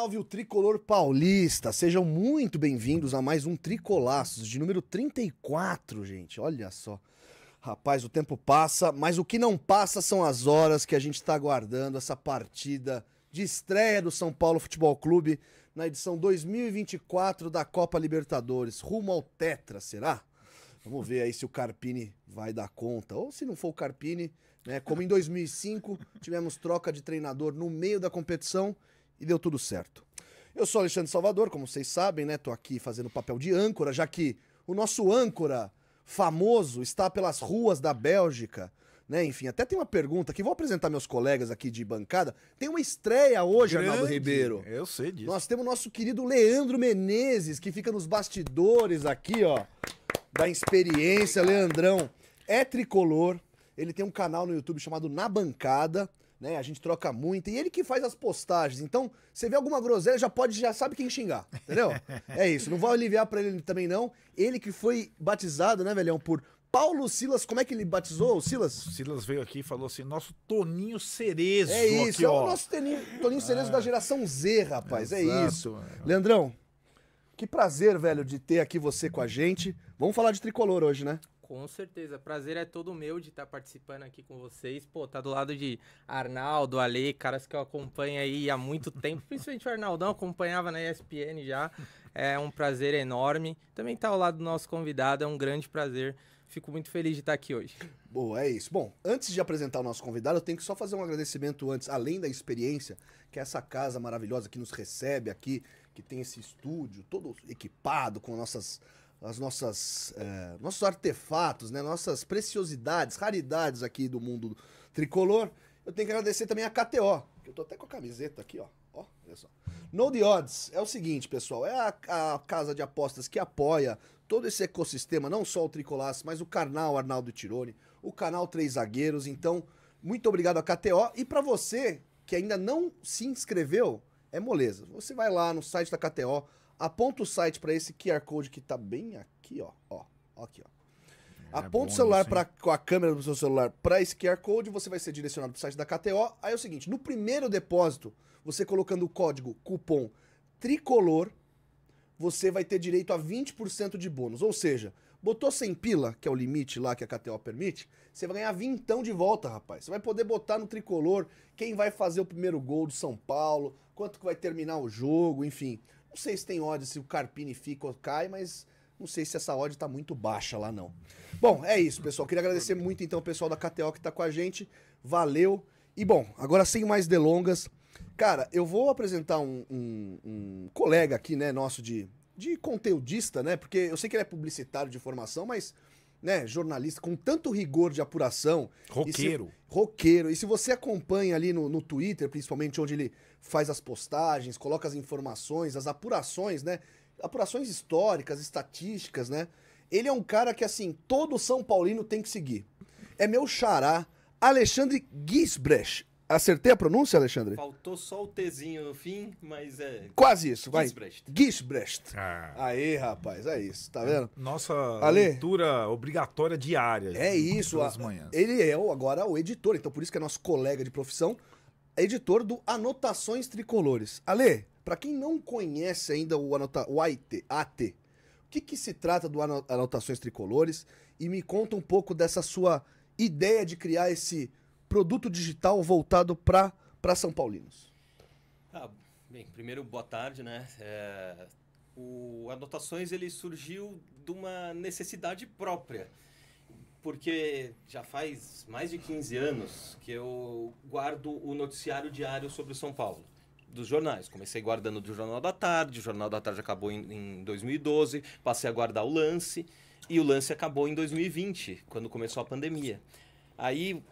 salve o tricolor paulista! Sejam muito bem-vindos a mais um Tricolaços de número 34, gente. Olha só. Rapaz, o tempo passa, mas o que não passa são as horas que a gente está aguardando essa partida de estreia do São Paulo Futebol Clube na edição 2024 da Copa Libertadores. Rumo ao Tetra, será? Vamos ver aí se o Carpini vai dar conta. Ou se não for o Carpini, né? Como em 2005, tivemos troca de treinador no meio da competição e deu tudo certo. Eu sou Alexandre Salvador, como vocês sabem, né? Tô aqui fazendo o papel de âncora, já que o nosso âncora famoso está pelas ruas da Bélgica. Né? Enfim, até tem uma pergunta que vou apresentar meus colegas aqui de bancada. Tem uma estreia hoje, Grande. Arnaldo Ribeiro. Eu sei disso. Nós temos o nosso querido Leandro Menezes, que fica nos bastidores aqui, ó, da experiência. Leandrão é tricolor, ele tem um canal no YouTube chamado Na Bancada né? A gente troca muito. E ele que faz as postagens. Então, você vê alguma groselha, já pode, já sabe quem xingar, entendeu? é isso. Não vou aliviar para ele também, não. Ele que foi batizado, né, velhão, por Paulo Silas, como é que ele batizou o Silas? Silas veio aqui e falou assim: nosso Toninho Cerezo. É isso, aqui, é o nosso Toninho, Toninho Cerezo ah, da geração Z, rapaz. É, é isso. Mano. Leandrão, que prazer, velho, de ter aqui você com a gente. Vamos falar de tricolor hoje, né? Com certeza. Prazer é todo meu de estar tá participando aqui com vocês. Pô, tá do lado de Arnaldo, Ale, caras que eu acompanho aí há muito tempo. Principalmente o Arnaldão, acompanhava na ESPN já. É um prazer enorme. Também tá ao lado do nosso convidado, é um grande prazer. Fico muito feliz de estar tá aqui hoje. Boa, é isso. Bom, antes de apresentar o nosso convidado, eu tenho que só fazer um agradecimento antes, além da experiência, que é essa casa maravilhosa que nos recebe aqui, que tem esse estúdio todo equipado com nossas as nossas é, nossos artefatos, né? Nossas preciosidades, raridades aqui do mundo tricolor. Eu tenho que agradecer também a KTO. Eu tô até com a camiseta aqui, ó. Ó, olha só. No The Odds é o seguinte, pessoal, é a, a casa de apostas que apoia todo esse ecossistema, não só o Tricolaço, mas o canal Arnaldo Tirone, o canal Três Zagueiros. Então, muito obrigado a KTO. E para você que ainda não se inscreveu, é moleza. Você vai lá no site da KTO, Aponta o site para esse QR Code que tá bem aqui, ó. Ó, aqui, ó. É, Aponta o celular isso, pra, com a câmera do seu celular para esse QR Code, você vai ser direcionado pro site da KTO. Aí é o seguinte, no primeiro depósito, você colocando o código cupom tricolor, você vai ter direito a 20% de bônus. Ou seja, botou sem pila, que é o limite lá que a KTO permite, você vai ganhar vintão de volta, rapaz. Você vai poder botar no tricolor quem vai fazer o primeiro gol do São Paulo, quanto que vai terminar o jogo, enfim. Não sei se tem odd, se o Carpini fica ou cai, mas não sei se essa odd tá muito baixa lá, não. Bom, é isso, pessoal. Queria agradecer muito, então, o pessoal da KTO que tá com a gente. Valeu. E, bom, agora sem mais delongas, cara, eu vou apresentar um, um, um colega aqui, né, nosso de, de conteudista, né? Porque eu sei que ele é publicitário de formação, mas né, jornalista, com tanto rigor de apuração. Roqueiro. E se, roqueiro. E se você acompanha ali no, no Twitter, principalmente, onde ele faz as postagens, coloca as informações, as apurações, né? Apurações históricas, estatísticas, né? Ele é um cara que, assim, todo São Paulino tem que seguir. É meu xará, Alexandre Gisbrecht. Acertei a pronúncia, Alexandre? Faltou só o Tzinho no fim, mas é. Quase isso, vai. Gisbrecht. Gisbrecht. Ah. Aí, rapaz, é isso, tá vendo? Nossa Ale... leitura obrigatória diária. É isso, a... manhãs. ele é agora o editor, então por isso que é nosso colega de profissão editor do Anotações Tricolores. Ale, para quem não conhece ainda o, anota o AT, o que, que se trata do Anotações Tricolores? E me conta um pouco dessa sua ideia de criar esse produto digital voltado para São Paulinos. Ah, bem, primeiro, boa tarde, né? É, o Anotações ele surgiu de uma necessidade própria porque já faz mais de 15 anos que eu guardo o noticiário diário sobre São Paulo, dos jornais. Comecei guardando do Jornal da Tarde, o Jornal da Tarde acabou em, em 2012, passei a guardar o Lance, e o Lance acabou em 2020, quando começou a pandemia. Aí,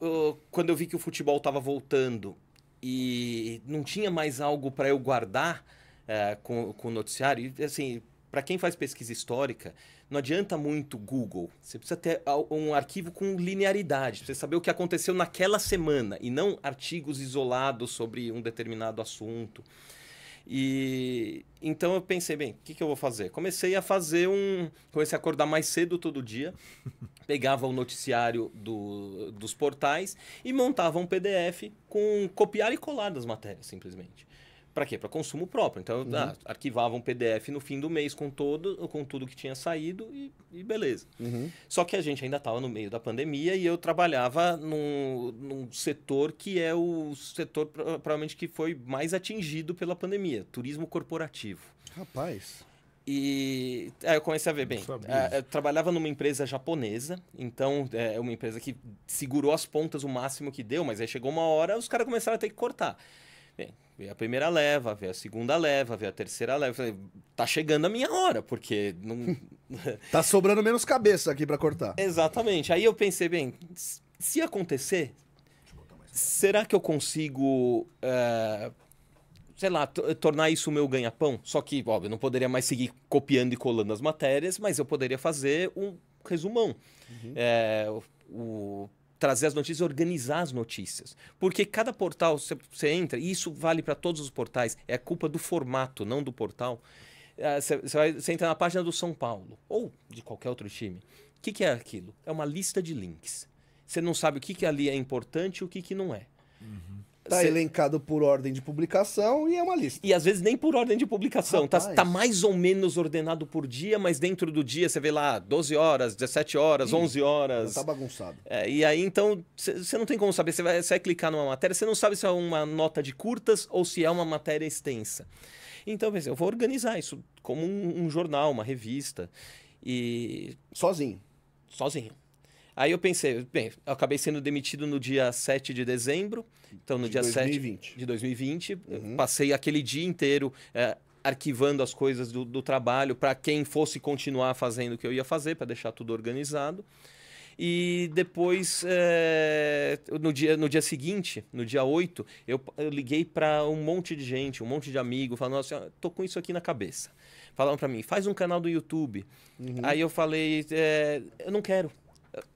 eu, quando eu vi que o futebol estava voltando e não tinha mais algo para eu guardar é, com, com o noticiário, e, assim, para quem faz pesquisa histórica, não adianta muito Google. Você precisa ter um arquivo com linearidade, você saber o que aconteceu naquela semana e não artigos isolados sobre um determinado assunto. E então eu pensei, bem, o que, que, eu vou fazer? Comecei a fazer um. Comecei a acordar mais cedo todo dia, pegava o noticiário do, dos portais e montava um PDF com copiar e colar das matérias, simplesmente. Para quê? Para consumo próprio. Então, eu uhum. ah, arquivava um PDF no fim do mês com todo, com tudo que tinha saído e, e beleza. Uhum. Só que a gente ainda estava no meio da pandemia e eu trabalhava num, num setor que é o setor provavelmente que foi mais atingido pela pandemia, turismo corporativo. Rapaz. E aí eu comecei a ver bem. Eu trabalhava numa empresa japonesa, então é, é uma empresa que segurou as pontas o máximo que deu, mas aí chegou uma hora os caras começaram a ter que cortar. Bem, veio a primeira leva, veio a segunda leva, veio a terceira leva. Falei, tá chegando a minha hora, porque não. tá sobrando menos cabeça aqui para cortar. Exatamente. Aí eu pensei, bem, se acontecer, será que eu consigo. Uh, sei lá, tornar isso o meu ganha-pão? Só que, óbvio, eu não poderia mais seguir copiando e colando as matérias, mas eu poderia fazer um resumão. Uhum. É, o, o trazer as notícias e organizar as notícias. Porque cada portal, você, entra, e isso vale para todos os portais, é culpa do formato, não do portal. Ah, você, vai, você entra na página do São Paulo, ou de qualquer outro time. O que, que é aquilo? É uma lista de links. Você não sabe o que, que ali é importante e o que, que não é. Uhum. Tá Cê... elencado por ordem de publicação e é uma lista. E às vezes nem por ordem de publicação. Tá, tá mais ou menos ordenado por dia, mas dentro do dia você vê lá 12 horas, 17 horas, Sim. 11 horas. tá bagunçado. É, e aí então você não tem como saber. Você vai, vai clicar numa matéria, você não sabe se é uma nota de curtas ou se é uma matéria extensa. Então, pensei, eu vou organizar isso como um, um jornal, uma revista. E. Sozinho. Sozinho. Aí eu pensei, bem, eu acabei sendo demitido no dia 7 de dezembro, então no de dia 2020. 7 de 2020, uhum. passei aquele dia inteiro é, arquivando as coisas do, do trabalho para quem fosse continuar fazendo o que eu ia fazer, para deixar tudo organizado. E depois, é, no, dia, no dia seguinte, no dia 8, eu, eu liguei para um monte de gente, um monte de amigo, falando assim: ah, tô com isso aqui na cabeça. Falaram para mim: faz um canal do YouTube. Uhum. Aí eu falei: é, eu não quero.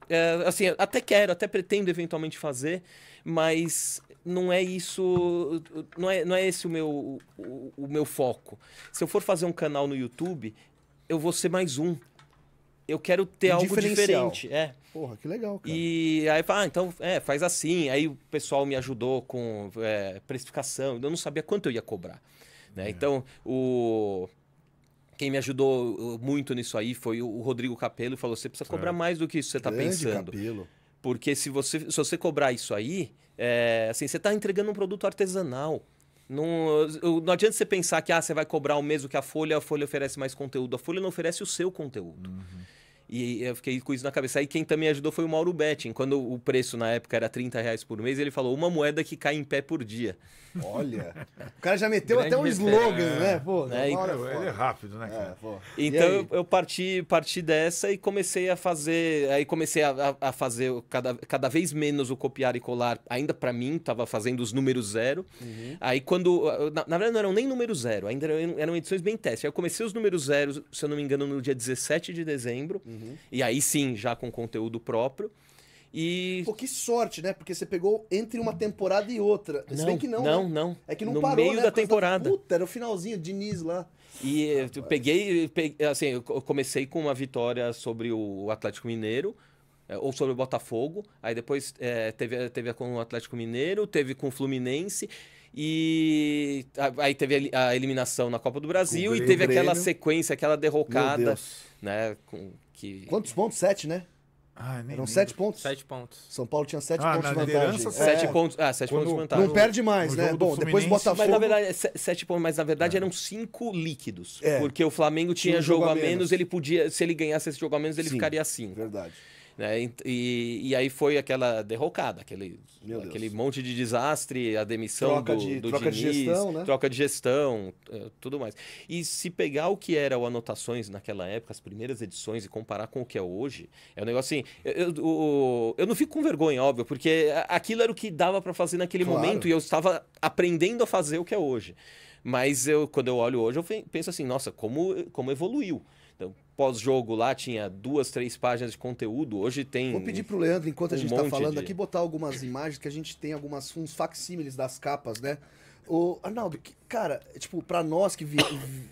É, assim, até quero, até pretendo eventualmente fazer, mas não é isso, não é, não é esse o meu, o, o meu foco. Se eu for fazer um canal no YouTube, eu vou ser mais um eu quero ter um algo diferente. É. Porra, que legal, cara. E aí, ah, então, é, faz assim. Aí o pessoal me ajudou com é, precificação. Eu não sabia quanto eu ia cobrar. Né? É. Então, o, quem me ajudou uh, muito nisso aí foi o Rodrigo Capello, falou: você precisa cobrar mais do que isso que você está pensando. Capelo. Porque se você, se você cobrar isso aí, é, assim, você está entregando um produto artesanal. Não, não adianta você pensar que ah, você vai cobrar o mesmo que a Folha, a Folha oferece mais conteúdo. A Folha não oferece o seu conteúdo. Uhum. E eu fiquei com isso na cabeça. E quem também ajudou foi o Mauro Betting. Quando o preço na época era 30 reais por mês, ele falou uma moeda que cai em pé por dia. Olha. o cara já meteu até um slogan, é. né? Pô, é, então, é ele é rápido, né, cara? É, então eu, eu, parti, parti dessa e comecei a fazer. Aí comecei a, a, a fazer cada, cada vez menos o copiar e colar. Ainda para mim, tava fazendo os números zero. Uhum. Aí quando. Na, na, verdade, não eram nem números zero, ainda eram, eram edições bem teste. Aí eu comecei os números zero, se eu não me engano, no dia 17 de dezembro. Uhum. Uhum. E aí sim, já com conteúdo próprio. E... Pô, que sorte, né? Porque você pegou entre uma temporada e outra. Não, Se bem que não. Não, né? não. É que não no parou, meio né? da temporada. Da... Puta, era o finalzinho, Diniz lá. E ah, eu peguei, peguei, assim, eu comecei com uma vitória sobre o Atlético Mineiro, eh, ou sobre o Botafogo. Aí depois é, teve, teve com o Atlético Mineiro, teve com o Fluminense. E aí teve a eliminação na Copa do Brasil e teve aquela sequência, aquela derrocada, né? Com, que... Quantos pontos? Sete, né? Ah, Eram sete pontos? Sete pontos. São Paulo tinha sete ah, pontos de vantagem. É. Sete pontos, ah, sete Quando, pontos de vantagem. Não perde mais, né? Bom, depois Botafogo... Mas na verdade, sete pontos, mas na verdade é. eram cinco líquidos. É. Porque o Flamengo tinha, tinha jogo, jogo, a menos, menos, ele podia... Se ele ganhasse esse jogo a menos, ele Sim, ficaria cinco. Verdade. Né? E, e, aí foi aquela derrocada, aquele, aquele monte de desastre, a demissão troca do, de, do troca Diniz, de gestão, né? troca de gestão, eh, tudo mais. E se pegar o que era o Anotações naquela época, as primeiras edições, e comparar com o que é hoje, é um negócio assim... Eu, eu, eu, eu não fico com vergonha, óbvio, porque aquilo era o que dava para fazer naquele claro. momento e eu estava aprendendo a fazer o que é hoje. Mas eu, quando eu olho hoje, eu penso assim, nossa, como, como evoluiu pós-jogo lá tinha duas, três páginas de conteúdo. Hoje tem. Vou pedir pro Leandro, enquanto um a gente tá falando de... aqui, botar algumas imagens que a gente tem algumas uns facsímiles das capas, né? O Arnaldo, cara, tipo, para nós que vi,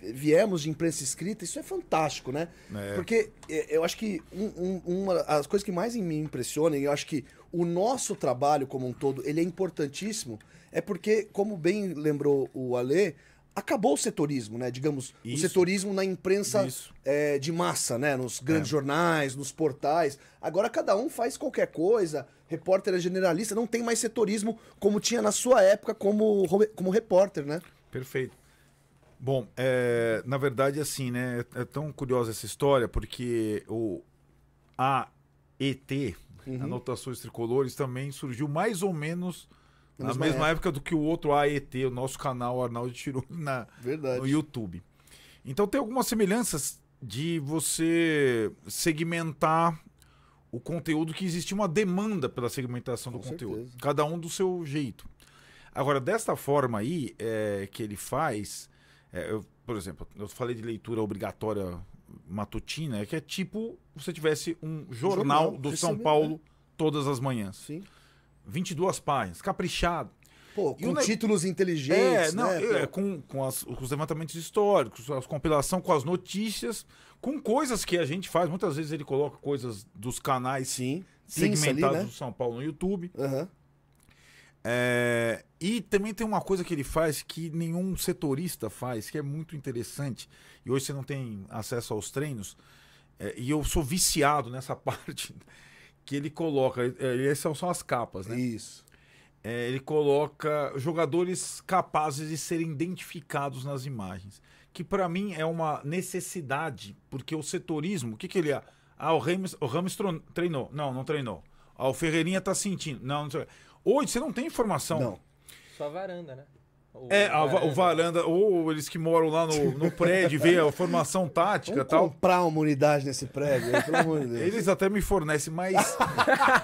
viemos de imprensa escrita, isso é fantástico, né? É. Porque é, eu acho que um, um, uma das coisas que mais me impressiona, e eu acho que o nosso trabalho como um todo, ele é importantíssimo, é porque, como bem lembrou o Alê, acabou o setorismo, né? Digamos, Isso. o setorismo na imprensa é, de massa, né? Nos grandes é. jornais, nos portais. Agora cada um faz qualquer coisa. Repórter é generalista, não tem mais setorismo como tinha na sua época como, como repórter, né? Perfeito. Bom, é, na verdade, assim, né? É, é tão curiosa essa história porque o AET, uhum. Anotações Tricolores, também surgiu mais ou menos na, mesma, mesma época. época. do que o outro AET, o nosso canal Arnaldo tirou na, Verdade. no YouTube. Então tem algumas semelhanças de você segmentar o conteúdo que existe uma demanda pela segmentação Com do certeza. conteúdo. Cada um do seu jeito. Agora, desta forma aí é, que ele faz, é, eu, por exemplo, eu falei de leitura obrigatória matutina, é que é tipo você tivesse um jornal, jornal do São Paulo é. todas as manhãs. Sim. 22 páginas, caprichado. Pô, com títulos inteligentes, é, não, né? É, com, com, as, com, os levantamentos históricos, as compilação com as notícias, com coisas que a gente faz. Muitas vezes ele coloca coisas dos canais Sim, segmentados ali, né? do São Paulo no YouTube. Uhum. É, e também tem uma coisa que ele faz que nenhum setorista faz, que é muito interessante. E hoje você não tem acesso aos treinos. É, e eu sou viciado nessa parte que ele coloca. Eh, essas são as capas, né? Isso. É, ele coloca jogadores capazes de serem identificados nas imagens. Que para mim é uma necessidade, porque o setorismo, o que, que ele é? Ah, o Ramos, o Ramos treinou. Não, não treinou. Ah, o Ferreirinha tá sentindo. Não, não Hoje você não tem informação. Não. Só varanda, né? é, a, o Varanda, ou eles que moram lá no, no prédio, vê a formação tática e tal. comprar uma unidade nesse prédio, aí, pelo amor de Deus. Eles até me fornecem, mas...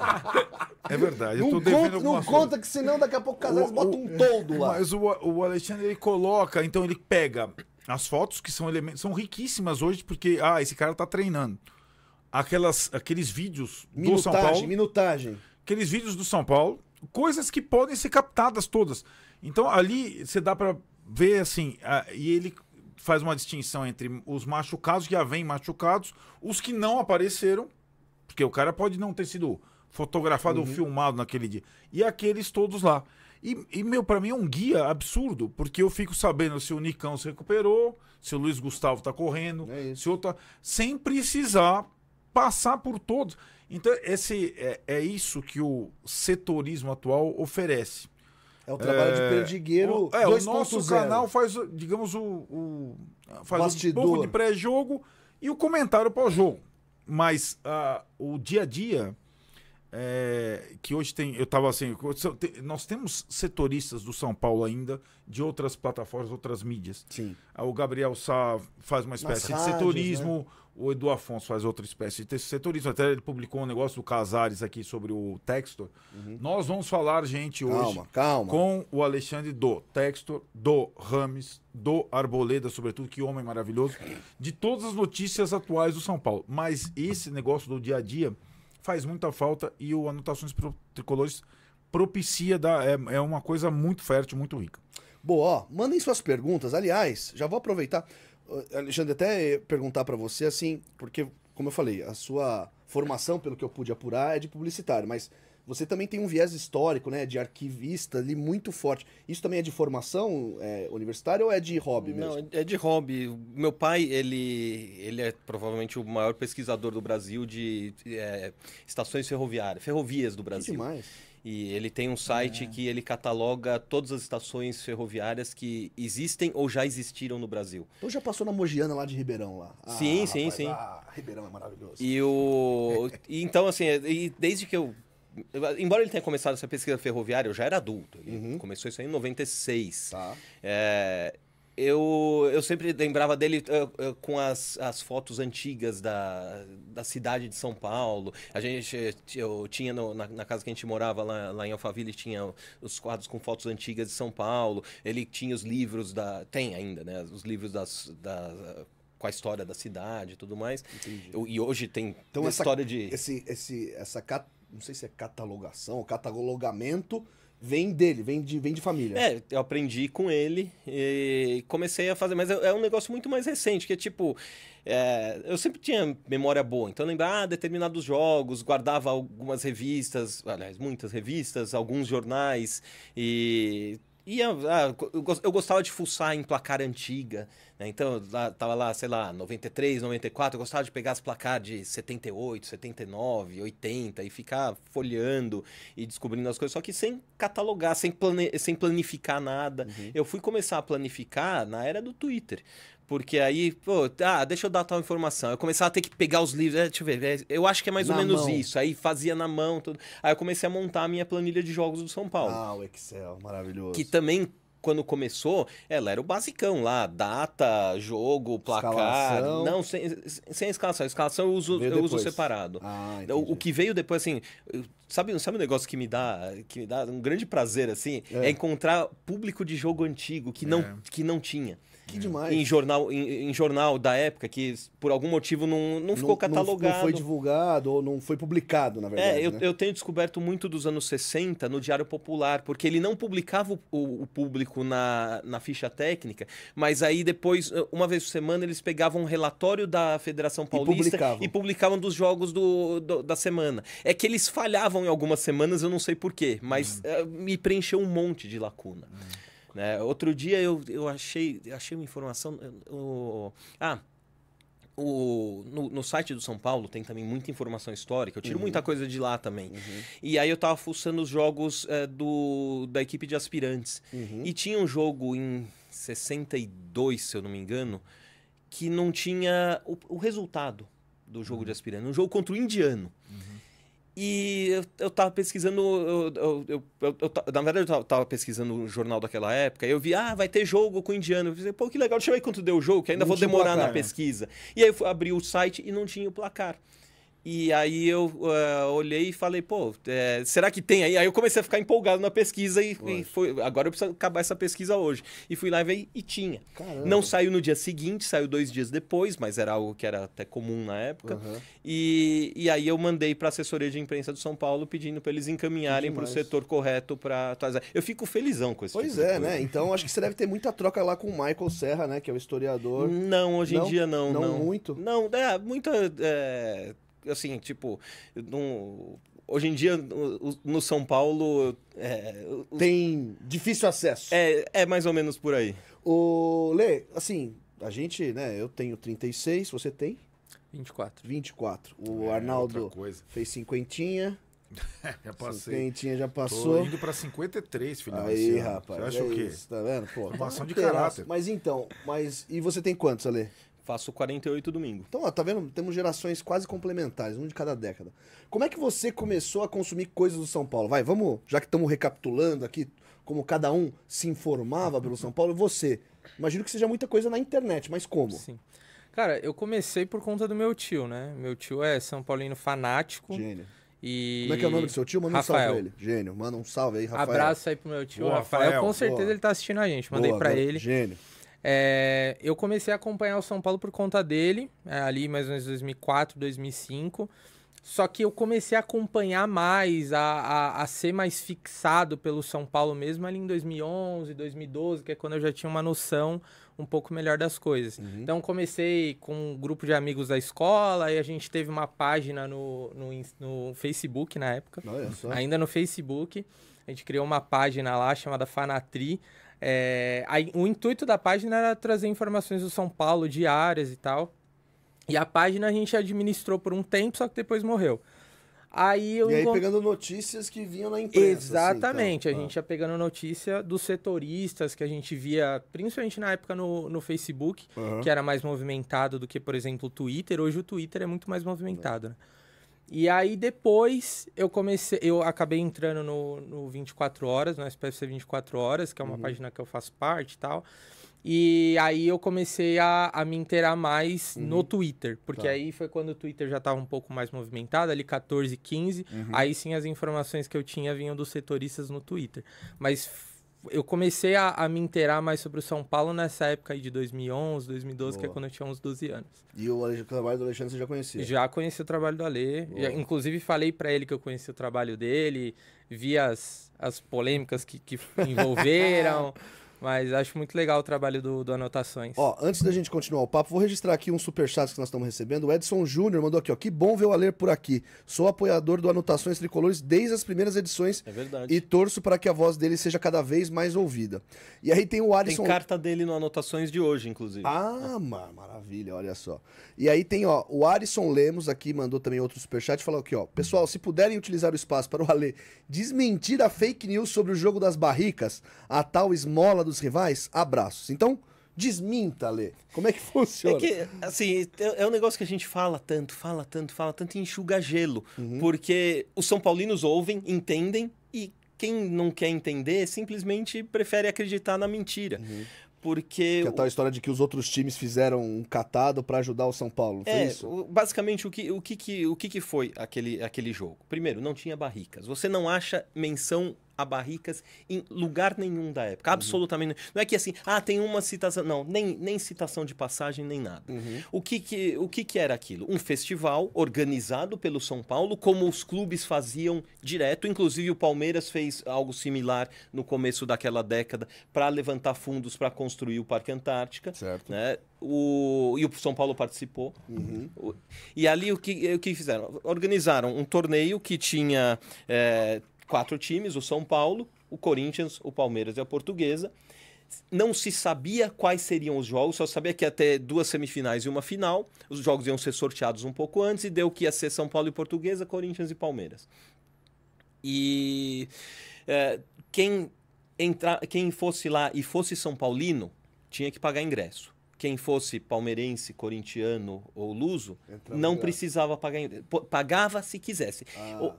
é verdade, eu tô devendo alguma Não coisa. conta que senão daqui a pouco o Casares bota um toldo lá. Mas o, o Alexandre, ele coloca, então ele pega as fotos que são elementos, são riquíssimas hoje, porque, ah, esse cara tá treinando. Aquelas, aqueles vídeos minutagem, do São Paulo... Minutagem, minutagem. Aqueles vídeos do São Paulo, coisas que podem ser captadas todas. Então ali você dá para ver assim, a, e ele faz uma distinção entre os machucados que já vêm machucados, os que não apareceram, porque o cara pode não ter sido fotografado uhum. ou filmado naquele dia, e aqueles todos lá. E, e meu, para mim é um guia absurdo, porque eu fico sabendo se o Nicão se recuperou, se o Luiz Gustavo tá correndo, é se outro tá, sem precisar passar por todos. Então, esse é, é isso que o setorismo atual oferece. É o trabalho é... de perdigueiro. O, é, o nosso 0. canal faz, digamos, o, o faz Bastidor. um pouco de pré-jogo e o comentário pós-jogo. Mas uh, o dia a dia, é, que hoje tem. Eu estava assim. Nós temos setoristas do São Paulo ainda, de outras plataformas, outras mídias. Sim. Ah, o Gabriel Sá faz uma espécie Nas de rádios, setorismo. Né? O Edu Afonso faz outra espécie de setorismo. Até ele publicou um negócio do Casares aqui sobre o Textor. Uhum. Nós vamos falar, gente, hoje calma. com o Alexandre do Textor, do Rames, do Arboleda, sobretudo, que homem maravilhoso, de todas as notícias atuais do São Paulo. Mas esse negócio do dia a dia faz muita falta e o Anotações Tricolores propicia, da, é, é uma coisa muito fértil, muito rica. Boa, ó, mandem suas perguntas. Aliás, já vou aproveitar. Alexandre, até perguntar para você assim, porque, como eu falei, a sua formação, pelo que eu pude apurar, é de publicitário, mas você também tem um viés histórico, né, de arquivista ali muito forte. Isso também é de formação é, universitária ou é de hobby mesmo? Não, é de hobby. Meu pai, ele, ele é provavelmente o maior pesquisador do Brasil de é, estações ferroviárias, ferrovias do Brasil. Que demais. E ele tem um site é. que ele cataloga todas as estações ferroviárias que existem ou já existiram no Brasil. Então já passou na Mogiana lá de Ribeirão lá. Ah, sim, sim, rapaz, sim. Ah, Ribeirão é maravilhoso. E o então assim, é, desde que eu Embora ele tenha começado essa pesquisa ferroviária, eu já era adulto. Ele uhum. começou isso aí em 96. Tá. É, eu, eu sempre lembrava dele uh, uh, com as, as fotos antigas da, da cidade de São Paulo. A gente, eu tinha no, na, na, casa que a gente morava lá, lá em Alphaville, tinha os quadros com fotos antigas de São Paulo. Ele tinha os livros da. Tem ainda, né? Os livros das. da com a história da cidade e tudo mais. Eu, e hoje tem então, essa, história de. Esse, esse, essa. Cat, não sei se é catalogação, catalogamento vem dele, vem de, vem de família. É, eu aprendi com ele e comecei a fazer, mas é, é um negócio muito mais recente, que é tipo. É, eu sempre tinha memória boa, então lembrava ah, determinados jogos, guardava algumas revistas, aliás, muitas revistas, alguns jornais, e e ah, eu gostava de fuçar em placar antiga, né? então lá, tava lá, sei lá, 93, 94, eu gostava de pegar as placar de 78, 79, 80 e ficar folheando e descobrindo as coisas, só que sem catalogar, sem, plane, sem planificar nada. Uhum. Eu fui começar a planificar na era do Twitter. Porque aí, pô, ah, deixa eu dar tal informação. Eu começava a ter que pegar os livros, é, deixa eu ver, é, eu acho que é mais na ou menos mão. isso. Aí fazia na mão, tudo. Aí eu comecei a montar a minha planilha de jogos do São Paulo. Ah, o Excel, maravilhoso. Que também quando começou, ela era o basicão lá, data, jogo, placar. Escalação. Não, sem, sem escalação. Escalação eu uso, eu uso separado. Ah, então, o, o, que veio depois, assim, sabe, sabe um negócio que me dá, que me dá um grande prazer, assim, é, é encontrar público de jogo antigo que não, é. que não tinha. Que demais. Em jornal, em, em, jornal da época, que por algum motivo não, não ficou não, catalogado. Não foi divulgado ou não foi publicado, na verdade. É, eu, né? eu tenho descoberto muito dos anos 60 no Diário Popular, porque ele não publicava o, o, o, público na, na ficha técnica, mas aí depois, uma vez por semana, eles pegavam um relatório da Federação Paulista e publicavam, e publicavam dos jogos do, do, da semana. É que eles falhavam em algumas semanas, eu não sei porquê, mas uhum. uh, me preencheu um monte de lacuna. Uhum. Né? Outro dia eu, eu achei, achei uma informação. ah, o, no, no, site do São Paulo tem também muita informação histórica. Eu tiro uhum. muita coisa de lá também. Uhum. E aí eu tava fuçando os jogos é, do, da equipe de aspirantes. Uhum. E tinha um jogo em 62, se eu não me engano, que não tinha o, o resultado do jogo de uhum. aspirantes. Um jogo contra o indiano. E eu, eu tava pesquisando, eu, eu, eu, eu na verdade eu tava, pesquisando o um jornal daquela época, e eu vi, ah, vai ter jogo com o indiano. Eu falei pô, que legal, deixa eu ver quanto deu o jogo, que ainda não vou demorar placar, na né? pesquisa. E aí eu fui o site e não tinha o placar. E aí eu uh, olhei e falei, pô, é, será que tem aí? Aí eu comecei a ficar empolgado na pesquisa e, e, foi, agora eu preciso acabar essa pesquisa hoje. E fui lá e e tinha. Caramba. Não saiu no dia seguinte, saiu dois dias depois, mas era algo que era até comum na época. Uhum. E, e aí eu mandei para a assessoria de imprensa do São Paulo pedindo para eles encaminharem para o setor correto para atualizar. Eu fico felizão com isso. Pois tipo é, né? Então acho que você deve ter muita troca lá com o Michael Serra, né? Que é o historiador. Não, hoje não? em dia não. Não, não. muito? Não, é, muita... É assim, tipo, não, hoje em dia no, no São Paulo. É, Tem difícil acesso. É, é mais ou menos por aí. O Lê, assim, a gente, né? Eu tenho 36, você tem? 24. 24. O é, Arnaldo fez cinquentinha. já passei. Cinquentinha já passou. Tô indo pra 53, filho. Aí, rapaz. Você acha é o quê? Isso, tá vendo? Pô, Formação de caráter. Mas então, mas. E você tem quantos, Ale? Faço 48 domingo. Então, ó, tá vendo? Temos gerações quase complementares, um de cada década. Como é que você começou a consumir coisas do São Paulo? Vai, vamos, já que estamos recapitulando aqui, como cada um se informava pelo São Paulo, você. Imagino que seja muita coisa na internet, mas como? Sim. Cara, eu comecei por conta do meu tio, né? Meu tio é São Paulino fanático. Gênio. E... Como é que é o nome do seu tio? Manda Rafael. um salve pra ele. Gênio, manda um salve aí, Rafael. Abraço aí pro meu tio, Boa, Rafael. Rafael. Com certeza Boa. ele tá assistindo a gente. Mandei para ele. Gênio. É, eu comecei a acompanhar o São Paulo por conta dele, é, ali mais ou menos 2004, 2005. Só que eu comecei a acompanhar mais, a, a, a, ser mais fixado pelo São Paulo mesmo ali em 2011, 2012, que é quando eu já tinha uma noção um pouco melhor das coisas. Uhum. Então comecei com um grupo de amigos da escola e a gente teve uma página no, no, no Facebook na época. Ainda no Facebook. A gente criou uma página lá chamada Fanatri. É, o intuito da página era trazer informações do São Paulo, diárias e tal. E a página a gente administrou por um tempo, só que depois morreu. Aí eu e aí encont... pegando notícias que vinham na imprensa. Exatamente, assim, então. a ah. gente ia pegando notícia dos setoristas que a gente via, principalmente na época no, no Facebook, uhum. que era mais movimentado do que, por exemplo, o Twitter. Hoje o Twitter é muito mais movimentado, uhum. né? E aí depois eu comecei, eu acabei entrando no, no 24 horas, no SPFC 24 horas, que é uma uhum. página que eu faço parte e tal. E aí eu comecei a, a me inteirar mais uhum. no Twitter, porque tá. aí foi quando o Twitter já estava um pouco mais movimentado, ali 14, 15. Uhum. Aí sim as informações que eu tinha vinham dos setoristas no Twitter. Mas eu comecei a, a, me inteirar mais sobre o São Paulo nessa época aí de 2011, 2012, Boa. que é quando eu tinha uns 12 anos. E o, trabalho do Alexandre você já conhecia? Já conheci o trabalho do Ale. inclusive, falei para ele que eu conheci o trabalho dele, vi as, as polêmicas que, que envolveram. Mas acho muito legal o trabalho do, do Anotações. Ó, antes da gente continuar o papo, vou registrar aqui um chat que nós estamos recebendo. O Edson Júnior mandou aqui, ó. Que bom ver o Aler por aqui. Sou apoiador do Anotações Tricolores desde as primeiras edições. É verdade. E torço para que a voz dele seja cada vez mais ouvida. E aí tem o Alisson... Tem carta dele no Anotações de hoje, inclusive. Ah, maravilha, olha só. E aí tem, ó, o Alisson Lemos aqui mandou também outro superchat. Falou aqui, ó. Pessoal, se puderem utilizar o espaço para o Alê desmentir a fake news sobre o jogo das barricas, a tal esmola do dos rivais, abraços. Então, desminta, Lê. Como é que funciona? É que, assim, é, é um negócio que a gente fala tanto, fala tanto, fala tanto e enxuga gelo. Uhum. Porque os São Paulinos ouvem, entendem e quem não quer entender simplesmente prefere acreditar na mentira. Uhum. Porque. Que é a tal história de que os outros times fizeram um catado para ajudar o São Paulo. Foi é, isso? Basicamente, o que, o que, o que, o que foi aquele, aquele jogo? Primeiro, não tinha barricas. Você não acha menção a barricas em lugar nenhum da época. Uhum. Absolutamente. Não é que assim, ah, tem uma citação. Não, nem, nem citação de passagem, nem nada. Uhum. O, que, que, o que, que era aquilo? Um festival organizado pelo São Paulo, como os clubes faziam direto. Inclusive, o Palmeiras fez algo similar no começo daquela década para levantar fundos para construir o Parque Antártica. Certo. Né? O, e o São Paulo participou. Uhum. e ali o que, o que fizeram? Organizaram um torneio que tinha é, quatro times: o São Paulo, o Corinthians, o Palmeiras e a Portuguesa. Não se sabia quais seriam os jogos, só sabia que até duas semifinais e uma final. Os jogos iam ser sorteados um pouco antes e deu que ia ser São Paulo e Portuguesa, Corinthians e Palmeiras. E é, quem, entra, quem fosse lá e fosse São Paulino tinha que pagar ingresso quem fosse palmeirense, corintiano ou luso, não precisava pagar. Pagava se quisesse. Ah.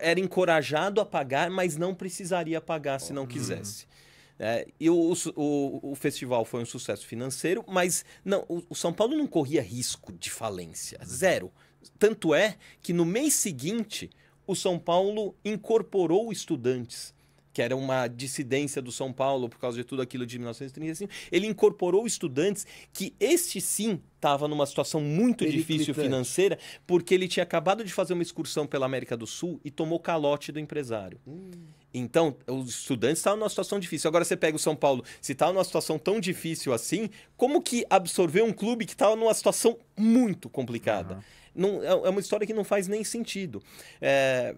Era encorajado a pagar, mas não precisaria pagar se não uhum. quisesse. Uhum. É, e o, o, o, festival foi um sucesso financeiro, mas não, o, o São Paulo não corria risco de falência. Zero. Tanto é que no mês seguinte, o São Paulo incorporou estudantes que era uma dissidência do São Paulo por causa de tudo aquilo de 1935, ele incorporou estudantes que este sim estava numa situação muito difícil financeira, porque ele tinha acabado de fazer uma excursão pela América do Sul e tomou calote do empresário. Hum. Então, os estudantes estavam numa situação difícil. Agora você pega o São Paulo, se estava numa situação tão difícil assim, como que absorveu um clube que estava numa situação muito complicada? Uhum. Não, é, é uma história que não faz nem sentido. É,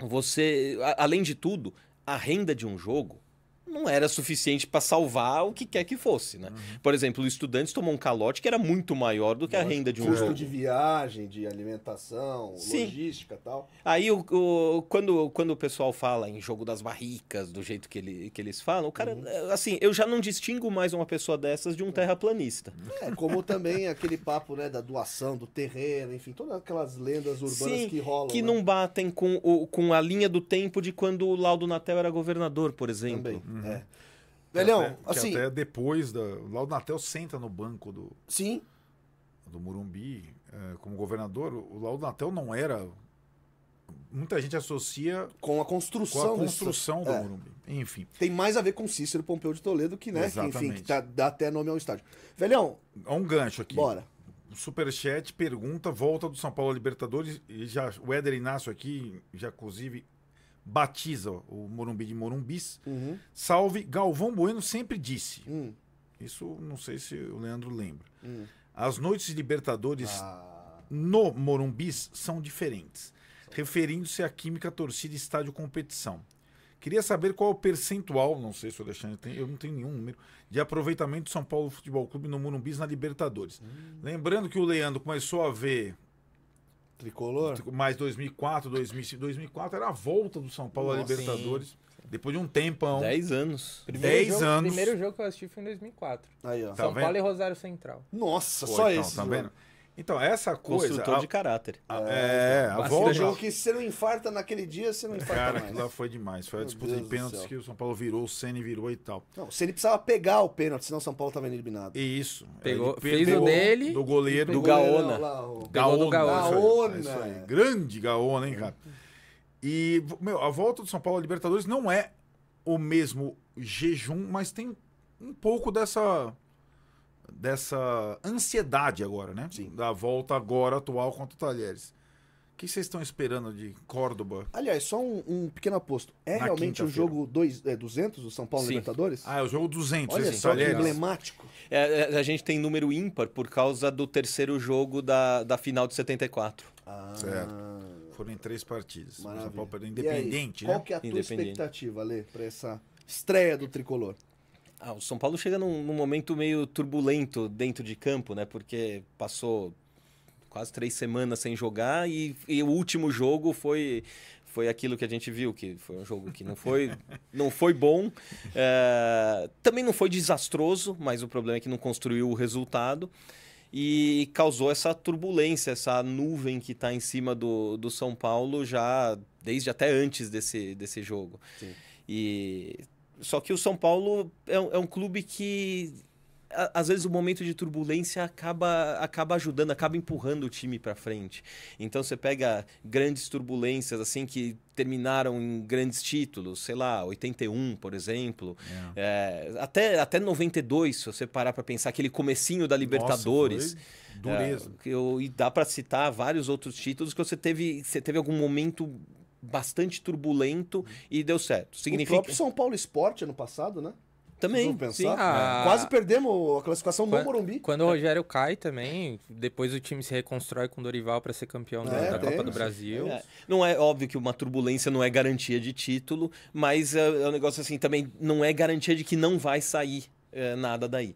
você, a, além de tudo, a renda de um jogo não era suficiente para salvar o que quer que fosse, né? Uhum. Por exemplo, o estudante tomou um calote que era muito maior do que Lógico, a renda de um custo jogo. de viagem, de alimentação, Sim. logística tal. Aí o, o, quando, quando o pessoal fala em jogo das barricas, do jeito que, ele, que eles falam, o cara, uhum. Eh, assim, eu já não distingo mais uma pessoa dessas de um é. terraplanista. É, como também aquele papo, né, da doação do terreno, enfim, todas aquelas lendas urbanas Sim, que rolam. Que né? não batem com, o, com a linha do tempo de quando o Laudo Natel era governador, por exemplo. Também. Uhum. Uhum. É. Velhão, até, assim. até depois, da, lá o Natel senta no banco do. Sim. Do Murumbi, é, como governador. O Laudo Natel não era. Muita gente associa. Com a construção. Com a construção do, do é. Murumbi. Enfim. Tem mais a ver com Cícero Pompeu de Toledo, que, né? Exatamente. enfim, que tá, dá até nome ao estádio. Velhão. Há um gancho aqui. Bora. Superchat pergunta: volta do São Paulo Libertadores. E já, o Éder Inácio aqui, já inclusive batiza o Morumbi de Morumbis. Uhum. Salve, Galvão Bueno sempre disse. Uhum. Isso não sei se o Leandro lembra. Uhum. As noites de Libertadores ah. no Morumbis são diferentes, referindo-se à química torcida estádio competição. Queria saber qual o percentual, não sei se o Alexandre tem, eu não tenho nenhum número, de aproveitamento do São Paulo Futebol Clube no Morumbis na Libertadores. Hum. Lembrando que o Leandro começou a ver Tricolor? Mais 2004, 2005. 2004 era a volta do São Paulo à Libertadores. Sim. Depois de um tempão. 10 anos. 10 anos. O primeiro jogo que eu assisti foi em 2004. Aí, ó. São tá Paulo e Rosário Central. Nossa, Pô, só então, esse. Tá vendo? Jogo. Então, essa coisa. Construtor a, de caráter. A, é, é, a volta. jogo que se não infarta naquele dia, você não infarta Cara, mais. Cara, foi demais. Foi Meu a disputa Deus de pênaltis que o São Paulo virou, o Ceni virou e tal. Não, o Ceni precisava pegar o pênalti, senão o São Paulo estava eliminado. Isso. Pegou, fez o dele. Do goleiro. Do Gaona. o... Gaona. Gaona. Isso aí, Grande Gaona, hein, cara? E, meu, a volta do São Paulo à Libertadores não é o mesmo jejum, mas tem um pouco dessa dessa ansiedade agora, né? Sim. Da volta agora atual contra o Talheres. O que vocês estão esperando de Córdoba? Aliás, só um, um pequeno aposto. É Na realmente o jogo dois, é, 200 do São Paulo Sim. Libertadores? Ah, é o jogo 200. Olha só que emblemático. É, é, a gente tem número ímpar por causa do terceiro jogo da, da final de 74. Ah. Certo. Foram em três partidas. Maravilha. O São Paulo perdeu independente, aí, né? Qual que é a tua expectativa, Lê, para essa estreia do Tricolor? Ah, o São Paulo chega num, num, momento meio turbulento dentro de campo, né? Porque passou quase três semanas sem jogar e, e o último jogo foi foi aquilo que a gente viu que foi um jogo que não foi não foi bom é, também não foi desastroso mas o problema é que não construiu o resultado e causou essa turbulência, essa nuvem que está em cima do, do São Paulo já desde até antes desse, desse jogo. Sim. E só que o São Paulo é, é um clube que às vezes o momento de turbulência acaba, acaba ajudando, acaba empurrando o time para frente. Então você pega grandes turbulências assim que terminaram em grandes títulos, sei lá, 81, por exemplo, é. É, até, até 92, se você parar para pensar aquele comecinho da Libertadores. Nossa, dureza. É, eu, e dá para citar vários outros títulos que você teve, você teve algum momento bastante turbulento e deu certo. Significa... O próprio São Paulo Esporte ano passado, né? Também. Pensar. A... Ah. É. Quase perdemos a classificação quando, no Morumbi. Quando o é. Rogério cai também, depois o time se reconstrói com o Dorival para ser campeão é, da, da Copa do Brasil. É. Não é óbvio que uma turbulência não é garantia de título, mas é, é um negócio assim, também não é garantia de que não vai sair é, nada daí.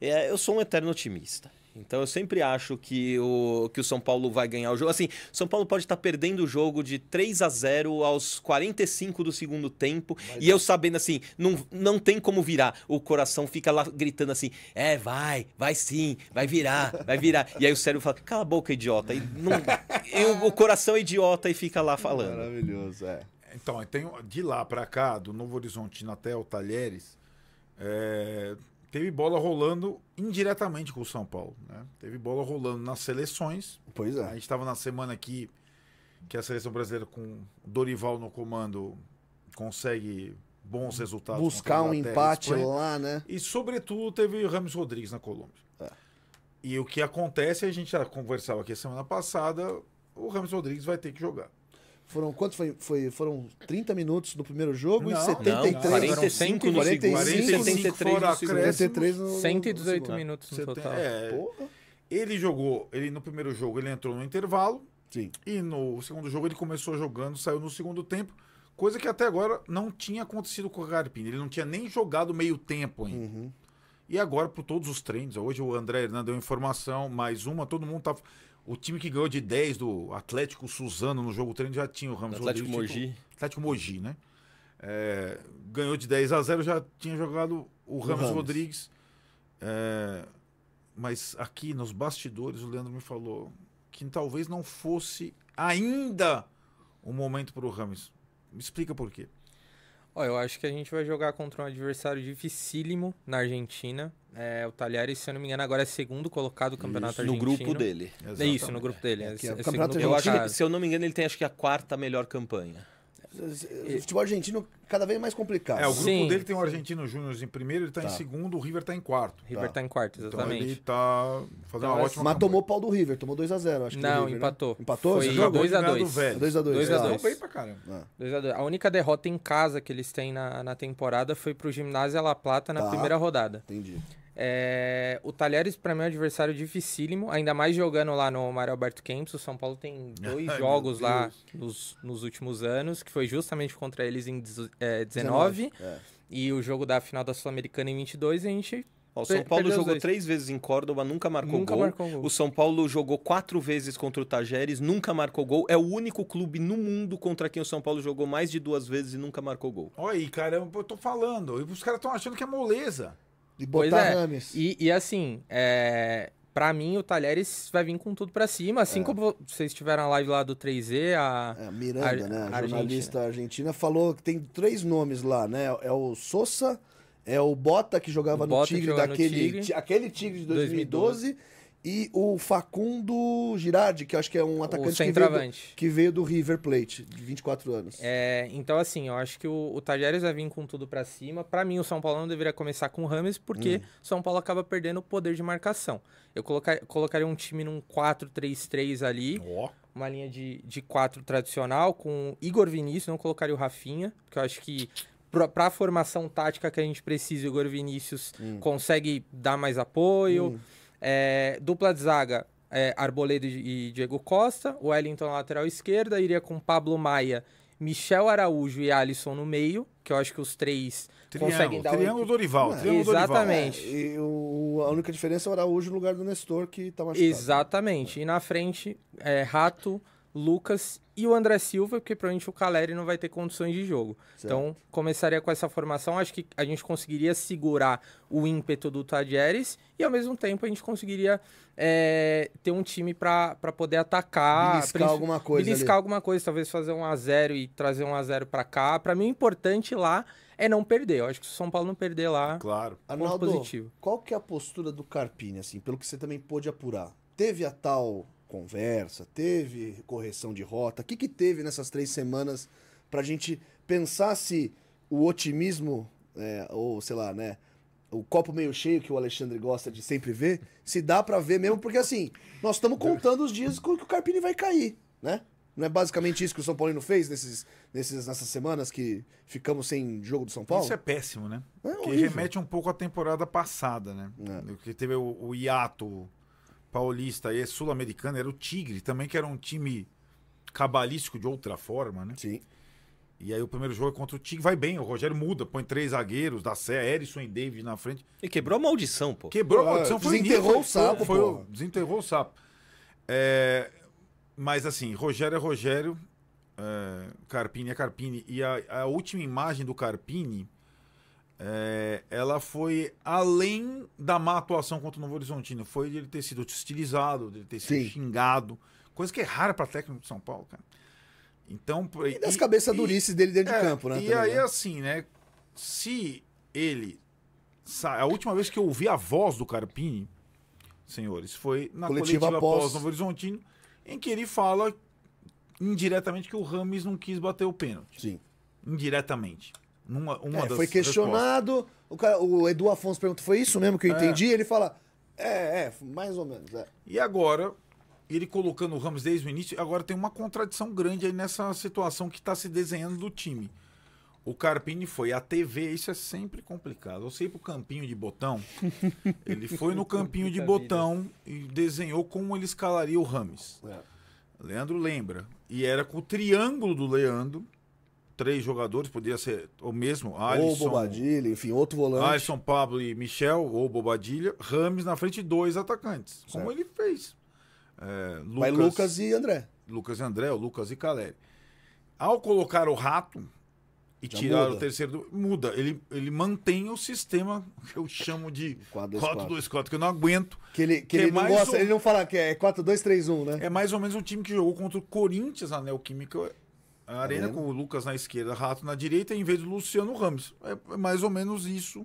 eu sou um eterno otimista. Então eu sempre acho que o, que o São Paulo vai ganhar o jogo. Assim, São Paulo pode estar tá perdendo o jogo de 3 a 0 aos 45 do segundo tempo. Mas e eu sabendo assim, não, não tem como virar. O coração fica lá gritando assim: é, vai, vai sim, vai virar, vai virar. e aí o cérebro fala: cala a boca, idiota. E, não, e o, coração é idiota e fica lá falando. Maravilhoso, é. Então, tenho de lá para cá, do Novo Horizontino até o Talheres, é, teve bola rolando indiretamente com o São Paulo. Né? Teve bola rolando nas seleções. Pois é. A gente estava na semana aqui que a seleção brasileira com Dorival no comando consegue bons resultados. Buscar um empate lá, né? E sobretudo teve o Ramos Rodrigues na Colômbia. É. E o que acontece, a gente já conversava aqui semana passada, o Ramos Rodrigues vai ter que jogar. Foram quanto foi, foi? Foram 30 minutos no primeiro jogo não, e 73 não, 45 no 45, 45 73 no segundo. 73 no, 118 no minutos no Seten total. É, Ele jogou, ele no primeiro jogo ele entrou no intervalo. Sim. E no segundo jogo ele começou jogando, saiu no segundo tempo. Coisa que até agora não tinha acontecido com o Carpini. Ele não tinha nem jogado meio tempo ainda. Uhum. E agora, por todos os treinos, hoje o André Hernandes deu informação, mais uma, todo mundo tá. O time que ganhou de 10 do Atlético Suzano no jogo treino já tinha o Ramos Atlético Rodrigues, Mogi. Tipo, Atlético Mogi, né? É, ganhou de 10 a 0, já tinha jogado o Ramos, Ramos. Rodrigues. É, mas aqui nos bastidores o Leandro me falou que talvez não fosse ainda o momento para o Ramos. Me explica por quê ó eu acho que a gente vai jogar contra um adversário dificílimo na Argentina. É, o Talheres, se eu não me engano, agora é segundo colocado do campeonato isso, argentino. No grupo dele. Exatamente. É isso, no grupo dele. É, é, é campeonato se eu não me engano, ele tem acho que a quarta melhor campanha. O futebol argentino cada vez mais complicado. É, o grupo Sim. dele tem o Argentino Júnior em primeiro, ele tá, tá, em segundo, o River tá em quarto. River tá, tá em quarto, então, exatamente. Então ele tá fazendo então, uma ótima. Mas campanha. tomou o pau do River, tomou 2x0, acho que. Não, River, empatou. Né? Empatou? Foi 2x2. 2x2. 2x2. A, única derrota em casa que eles têm na, na temporada foi pro Gimnasia La Plata na tá. primeira rodada. Entendi. É, o Talheres, para mim, é um adversário dificílimo, ainda mais jogando lá no Mário Alberto Campos. O São Paulo tem dois Ai, jogos lá nos, nos, últimos anos, que foi justamente contra eles em é, 19, 19 é. e o jogo da final da Sul-Americana em 22. E a gente o São Paulo jogou três vezes em Córdoba, nunca, marcou, nunca gol. marcou gol. O São Paulo jogou quatro vezes contra o Tajeres, nunca marcou gol. É o único clube no mundo contra quem o São Paulo jogou mais de duas vezes e nunca marcou gol. Olha aí, cara, eu tô falando. Os caras estão achando que é moleza. De botar é. E, e assim, é, para mim, o Talheres vai vir com tudo para cima, assim é. como vocês tiveram a live lá do 3 z a... É, Miranda, a, né? A, jornalista argentina. falou que tem três nomes lá, né? É o Sousa, é o Bota que jogava o no Tigre, daquele no tigre. aquele Tigre de 2012, 2012 e o Facundo Girardi, que acho que é um atacante que veio, do, que veio, do, River Plate, de 24 anos. É, então, assim, eu acho que o, o Tajeres vai vir com tudo para cima. Para mim, o São Paulo não deveria começar com o Rames, porque hum. São Paulo acaba perdendo o poder de marcação. Eu colocar, colocaria um time num 4-3-3 ali. Oh. Uma linha de, de 4 tradicional, com Igor Vinícius, não colocaria o Rafinha, porque eu acho que para a formação tática que a gente precisa, o Igor Vinícius hum. consegue dar mais apoio. Hum. É, dupla de zaga, é, e Diego Costa. O Wellington na lateral esquerda iria com Pablo Maia, Michel Araújo e Alisson no meio, que eu acho que os três triângulo, conseguem dar triângulo Dorival, é, triângulo Exatamente. Dorival. É, e a única diferença é o Araújo no lugar do Nestor que tá machucado. Exatamente. E na frente, é, Rato, Lucas e o André Silva, porque provavelmente o Caleri não vai ter condições de jogo. Certo. Então, começaria com essa formação. Acho que a gente conseguiria segurar o ímpeto do Tadieres e, ao mesmo tempo, a gente conseguiria é, ter um time para poder atacar. Beliscar alguma coisa. Beliscar ali. alguma coisa, talvez fazer um a zero e trazer um a zero para cá. Para mim, o importante lá é não perder. Eu acho que se o São Paulo não perder lá, claro. Arnaldo, positivo. qual que é a postura do Carpini, assim, pelo que você também pôde apurar? Teve a tal conversa, teve correção de rota? O que, que teve nessas três semanas para a gente pensar se o otimismo, é, ou sei lá, né? O copo meio cheio que o Alexandre gosta de sempre ver, se dá para ver mesmo, porque assim, nós estamos contando os dias com que o Carpini vai cair, né? Não é basicamente isso que o São Paulino fez nesses, nesses, nessas semanas que ficamos sem jogo do São Paulo? Isso é péssimo, né? É que remete um pouco à temporada passada, né? É. Que teve o, o hiato paulista e sul-americana era o Tigre, também que era um time cabalístico de outra forma, né? Sim. E aí o primeiro jogo é contra o Tigre, vai bem, o Rogério muda, põe três zagueiros, da Sé, Erisson e David na frente. E quebrou a maldição, pô. Quebrou a é, maldição, ah, foi desenterrou o sapo, foi, pô. desenterrou o sapo. É, mas assim, Rogério é Rogério, é, Carpini é Carpini, e a, a última imagem do Carpini é, ela foi além da má atuação contra o Novo Horizontino. Foi de ele ter sido hostilizado, de ele ter sido Sim. xingado. Coisa que é rara para técnico de São Paulo, cara. Então, e das cabeças duríssimas durices dele dentro é, de campo, né? E também, aí, né? assim, né? Se ele. A última vez que eu ouvi a voz do Carpini, senhores, foi na coletiva, coletiva pós Novo Horizontino, em que ele fala indiretamente que o Rames não quis bater o pênalti. Sim. Indiretamente. Uma, uma é, foi questionado, o, cara, o, Edu Afonso pergunta foi isso mesmo que eu é. entendi? Ele fala, é, é, mais ou menos. É. E agora, ele colocando o Ramos desde o início, agora tem uma contradição grande aí nessa situação que está se desenhando do time. O Carpini foi à TV, isso é sempre complicado. Eu sei pro campinho de botão. ele foi no campinho de botão e desenhou como ele escalaria o Rames. É. Leandro lembra. E era com o triângulo do Leandro, três jogadores, podia ser o mesmo, Alisson. Ou Bobadilha, enfim, outro volante. Alisson, Pablo e Michel, ou Bobadilha. Rames na frente, dois atacantes, certo. como ele fez. É, Lucas, Mas Lucas e André. Lucas e André, ou Lucas e Caleri. Ao colocar o Rato e Já tirar muda. o terceiro, muda. Ele, ele mantém o sistema que eu chamo de 4-2-4, que eu não aguento. Que ele, que, que é ele é não gosta, um... ele não fala que é 4-2-3-1, né? É mais ou menos o time que jogou contra o Corinthians a Neoquímica a Arena tá com o Lucas na esquerda, Rato na direita, em vez do Luciano Ramos. É, é mais ou menos isso.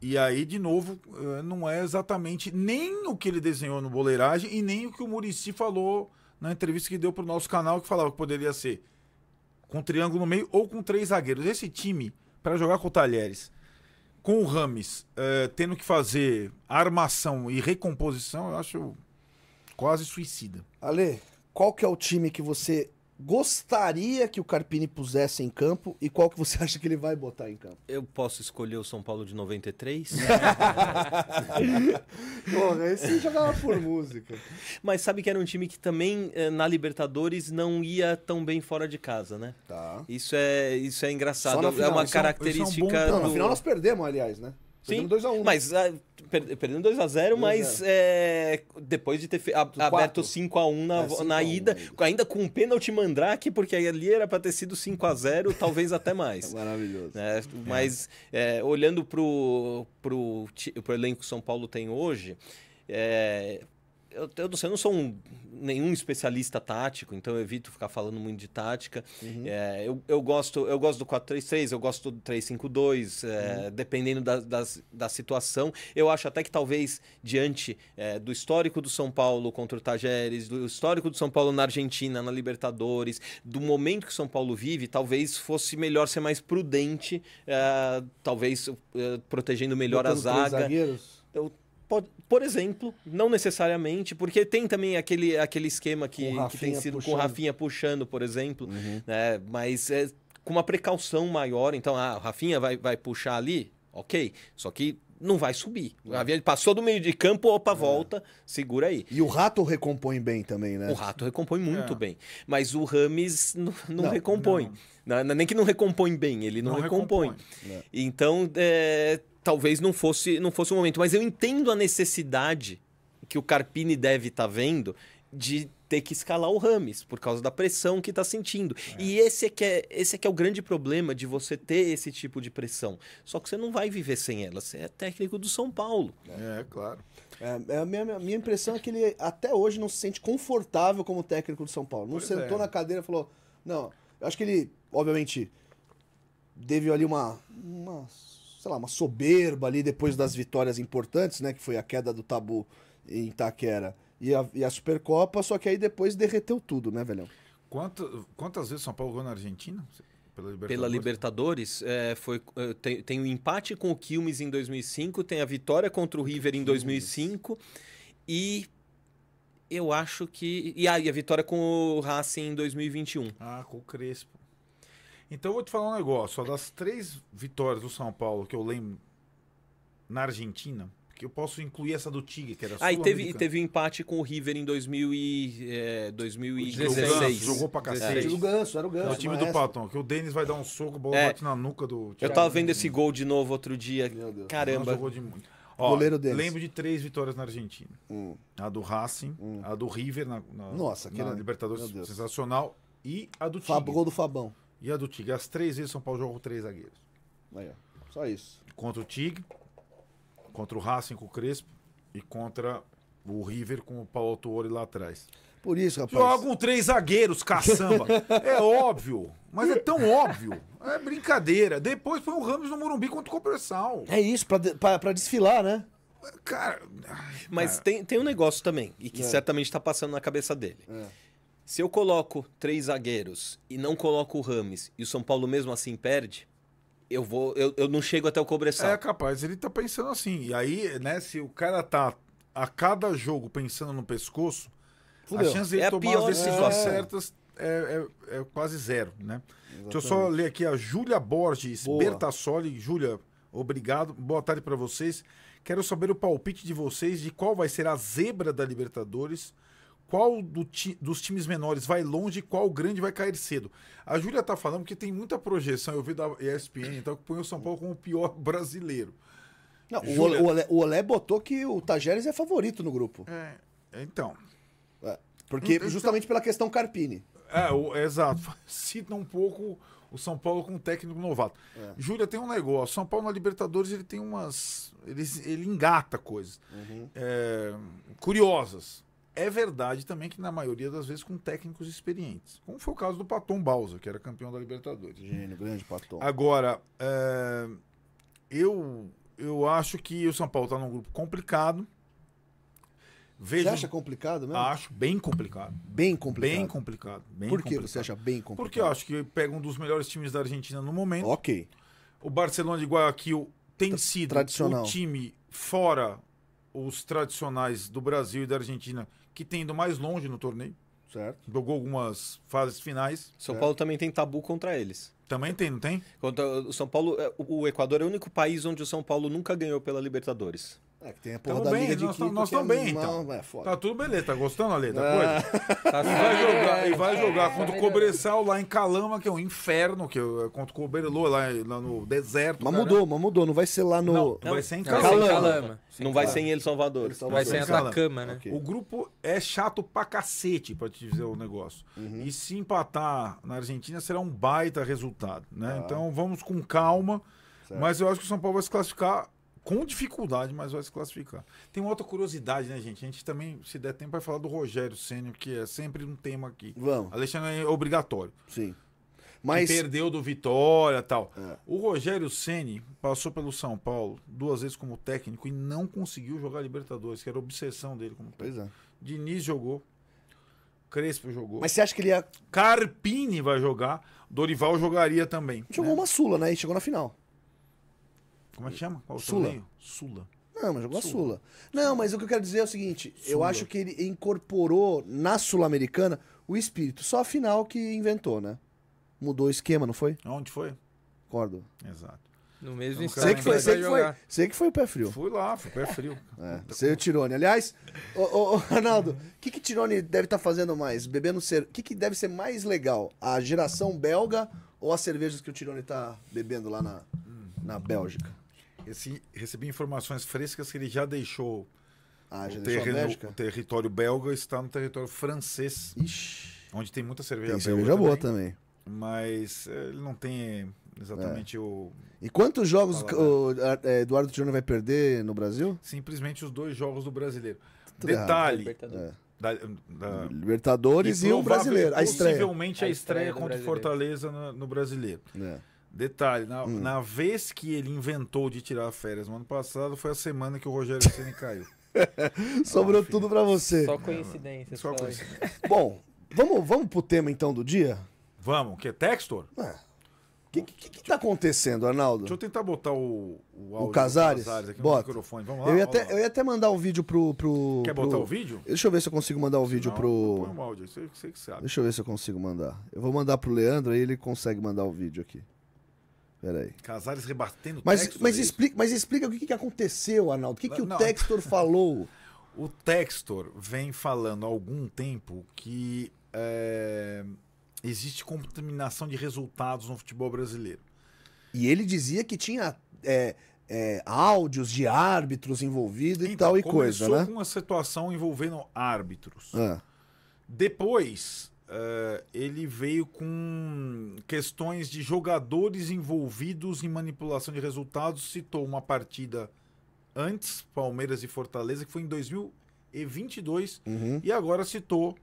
E aí, de novo, eh, não é exatamente nem o que ele desenhou no Boleiragem e nem o que o Murici falou na entrevista que deu para o nosso canal, que falava que poderia ser com triângulo no meio ou com três zagueiros. Esse time, para jogar com o Talheres, com o Rames, é, tendo que fazer armação e recomposição, eu acho quase suicida. Ale, qual que é o time que você gostaria que o Carpini pusesse em campo e qual que você acha que ele vai botar em campo? Eu posso escolher o São Paulo de 93? Porra, esse jogava por música. Mas sabe que era um time que também eh, na Libertadores não ia tão bem fora de casa, né? Tá. Isso é, isso é engraçado, é final, é uma característica. É um, é um bom... do... não, na final nós perdemos, aliás, né? Sim, a um. Né? mas ah, Per, perdendo 2x0, mas é, depois de ter aberto 5x1 na, é, 5 na ida, ainda com um pênalti mandrake, porque ali era para ter sido 5x0, talvez até mais. É maravilhoso. Né? É, mas é, olhando para o elenco que o São Paulo tem hoje. É, eu, eu, não sei, eu não sou um, nenhum especialista tático, então eu evito ficar falando muito de tática. Uhum. É, eu, eu, gosto, eu gosto do 4-3-3, eu gosto do 3-5-2, é, uhum. dependendo da, da situação. Eu acho até que talvez, diante é, do histórico do São Paulo contra o Tajeres, do histórico do São Paulo na Argentina, na Libertadores, do momento que o São Paulo vive, talvez fosse melhor ser mais prudente, é, talvez é, protegendo melhor Botando a zaga. Três zagueiros? Eu, Pode, por exemplo, não necessariamente, porque tem também aquele, aquele esquema que, que tem sido puxando. com o Rafinha puxando, por exemplo, uhum. né? mas é com uma precaução maior. Então, ah, o Rafinha vai, vai puxar ali, ok, só que não vai subir. O é. Rafinha passou do meio de campo, opa, é. volta, é. segura aí. E o Rato recompõe bem também, né? O Rato recompõe muito é. bem, mas o Rames não, não, não recompõe. Não. É nem que não recompõe bem, ele não, recompõe. recompõe. Então, é talvez não fosse, não fosse o momento. Mas eu entendo a necessidade que o Carpini deve estar tá vendo de ter que escalar o Rames por causa da pressão que está sentindo. É. E esse é, que é, esse é que é o grande problema de você ter esse tipo de pressão. Só que você não vai viver sem ela. Você é técnico do São Paulo. É, claro. É, é a minha, minha impressão é que ele até hoje não se sente confortável como técnico do São Paulo. Não pois sentou é. na cadeira e falou. Não, eu acho que ele, obviamente, teve ali uma, uma sei lá, uma soberba ali depois das vitórias importantes, né? Que foi a queda do tabu em Itaquera e a, e a Supercopa, só que aí depois derreteu tudo, né, velhão? Quanto, quantas vezes São Paulo ganhou na Argentina? Pela Libertadores, Pela Libertadores é, foi, é, tem, tem o um empate com o Quilmes em 2005, tem a vitória contra o River em 2005 e eu acho que. E aí, ah, a vitória com o Racing em 2021. Ah, com o Crespo. Então eu vou te falar um negócio. Ó, das três vitórias do São Paulo que eu lembro na Argentina, que eu posso incluir essa do Tigre, que era Ah, e teve, e teve um empate com o River em 2000 e, é, 2016. O jogou pra cacete. É. O Ganso, era o Ganso. É o time do é. Patão, que o Denis vai dar um soco, bola é. bate na nuca do... Thiago eu tava vendo esse gol de novo outro dia. Caramba. Jogou de muito. Ó, goleiro deles. Lembro de três vitórias na Argentina. Hum. A do Racing, hum. a do River na, na Nossa, na é- Libertadores, sensacional. E a do Tigre. Gol do Fabão e a do Tigre. As três vezes São Paulo jogou com três zagueiros. Aí, ó. Só isso. Contra o Tigre, contra o Racing com o Crespo e contra o River com o Paulo Tuori lá atrás. Por isso, rapaz. Jogam três zagueiros, caçamba. é óbvio, mas é tão óbvio. É brincadeira. Depois foi o Ramos no Morumbi contra o Comercial. É isso, pra, de, pra, pra desfilar, né? Cara. Mas cara. Tem, tem um negócio também, e que é. certamente tá passando na cabeça dele. É se eu coloco três zagueiros e não coloco o Rames e o São Paulo mesmo assim perde, eu vou, eu, eu não chego até o Cobressal. É capaz, ele tá pensando assim. E aí, né, se o cara tá a cada jogo pensando no pescoço, Fudeu. É a chance de é ele tomar as decisões é... certas é, é, quase zero, né? Exatamente. Deixa eu só ler aqui a Júlia Borges Boa. Bertassoli. Júlia, obrigado. Boa tarde para vocês. Quero saber o palpite de vocês de qual vai ser a zebra da Libertadores qual do ti, dos times menores vai longe e qual grande vai cair cedo. A Júlia tá falando que tem muita projeção, eu vi da ESPN, então que põe o São Paulo como o pior brasileiro. Não, o, Olé, o, Olé, botou que o Tajeres é favorito no grupo. É, então. É, porque então, justamente pela questão Carpini. É, o, é, exato. Cita um pouco o São Paulo com técnico novato. É. Júlia, tem um negócio. São Paulo na Libertadores ele tem umas. Ele, ele engata coisas uhum. é, curiosas. É verdade também que, na maioria das vezes, com técnicos experientes. Como foi o caso do Paton Balsa, que era campeão da Libertadores. Gênio, grande Paton. Agora, é, eu, eu acho que o São Paulo está num grupo complicado. Vejo, você acha complicado mesmo? Acho bem complicado. Bem complicado. Bem complicado. Bem Por que complicado. você acha bem complicado? Porque eu acho que pega um dos melhores times da Argentina no momento. Ok. O Barcelona de Guayaquil tem T sido o time fora os tradicionais do Brasil e da Argentina que tem ido mais longe no torneio. Certo. Jogou algumas fases finais. São certo. Paulo também tem tabu contra eles. Também tem, não tem? Contra o São Paulo, é, o Equador é o único país onde o São Paulo nunca ganhou pela Libertadores. É, que tem a porra tamo da bem, Liga de nós, também Nós estamos é não, então. É foda. Tá tudo beleza, tá gostando, a da é. coisa? Tá, vai jogar, e vai é, jogar contra o Cobressal lá em Calama, que é um inferno, que é contra o Cobrelô lá, lá, no deserto. Mas cara. mudou, mas mudou, não vai ser lá no... Não, não vai ser em Calama. Calama. Calama. Não vai ser em El Salvador. El Salvador. Vai ser em Atacama, né? Okay. O grupo é chato pra cacete, pra te dizer o negócio. Uhum. E se empatar na Argentina será um baita resultado, né? Ah. Então vamos com calma. Mas eu acho que o São Paulo vai se classificar com dificuldade, mas vai se classificar. Tem uma outra curiosidade, né, gente? A gente também, se der tempo, vai falar do Rogério Sênior, que é sempre um tema aqui. Vamos. Alexandre é obrigatório. Sim. Mas... perdeu do Vitória tal. É. O Rogério Ceni passou pelo São Paulo duas vezes como técnico e não conseguiu jogar Libertadores, que era a obsessão dele como Pois é. Diniz jogou. Crespo jogou. Mas você acha que ele ia. Carpini vai jogar. Dorival jogaria também. Jogou né? uma Sula, né? E chegou na final. Como é que chama? Qual Sula. Torneio? Sula. Não, mas jogou a Sula. Não, mas o que eu quero dizer é o seguinte: Sula. eu acho que ele incorporou na Sul-Americana o espírito. Só a final que inventou, né? Mudou o esquema, não foi? Onde foi? Acordo. Exato. No mesmo então, instante. Sei que foi, sei que foi, sei que foi o pé frio. Fui lá, foi o pé frio. É, sei o Tirone. Aliás, ô, ô, ô Ronaldo, o que, que Tirone deve estar tá fazendo mais? Bebendo ser. O que, que deve ser mais legal? A geração belga ou as cervejas que o Tirone está bebendo lá na, na Bélgica? Esse, recebi informações frescas que ele já deixou ah, já o, terreno, o território belga está no território francês, Ixi. onde tem muita cerveja tem cerveja boa também. Mas eh, ele não tem exatamente é. o... E quantos jogos o eh, Eduardo Tironi vai perder no Brasil? Simplesmente os dois jogos do Brasileiro. Detalhe... Da, eh, da... Libertadores e, e o Brasileiro, a estreia. Possivelmente a estreia, a estreia contra o Fortaleza no, no Brasileiro. É. Detalhe, na, hum. na vez que ele inventou de tirar férias no ano passado, foi a semana que o Rogério Ceni caiu. Sobrou ah, tudo para você. Só coincidência. Só coincidência. Bom, vamos, vamos pro tema então do dia? Vamos, que é Textor? Ué. O que, que, que, tá acontecendo, Arnaldo? Deixa eu tentar botar o, o áudio o Casares? Casares aqui Bota. no microfone. Vamos lá. Eu ia, até, lá. eu ia até mandar o um vídeo pro, pro. Quer botar o vídeo? Deixa eu ver se eu consigo mandar o vídeo não, pro. Põe um áudio, você, você que sabe. Deixa eu ver se eu consigo mandar. Eu vou mandar pro Leandro, aí ele consegue mandar o vídeo aqui. Peraí. Casares rebatendo mas, textos. Mas, é explica, mas explica o que, que aconteceu, Arnaldo. O que, que o Textor falou? O Textor vem falando há algum tempo que é, existe contaminação de resultados no futebol brasileiro. E ele dizia que tinha é, é, áudios de árbitros envolvidos então, e tal e coisa, né? Começou com uma situação envolvendo árbitros. Ah. Depois, uh, ele veio com questões de jogadores envolvidos em manipulação de resultados. Citou uma partida antes, Palmeiras e Fortaleza, que foi em 2022, uhum. e agora citou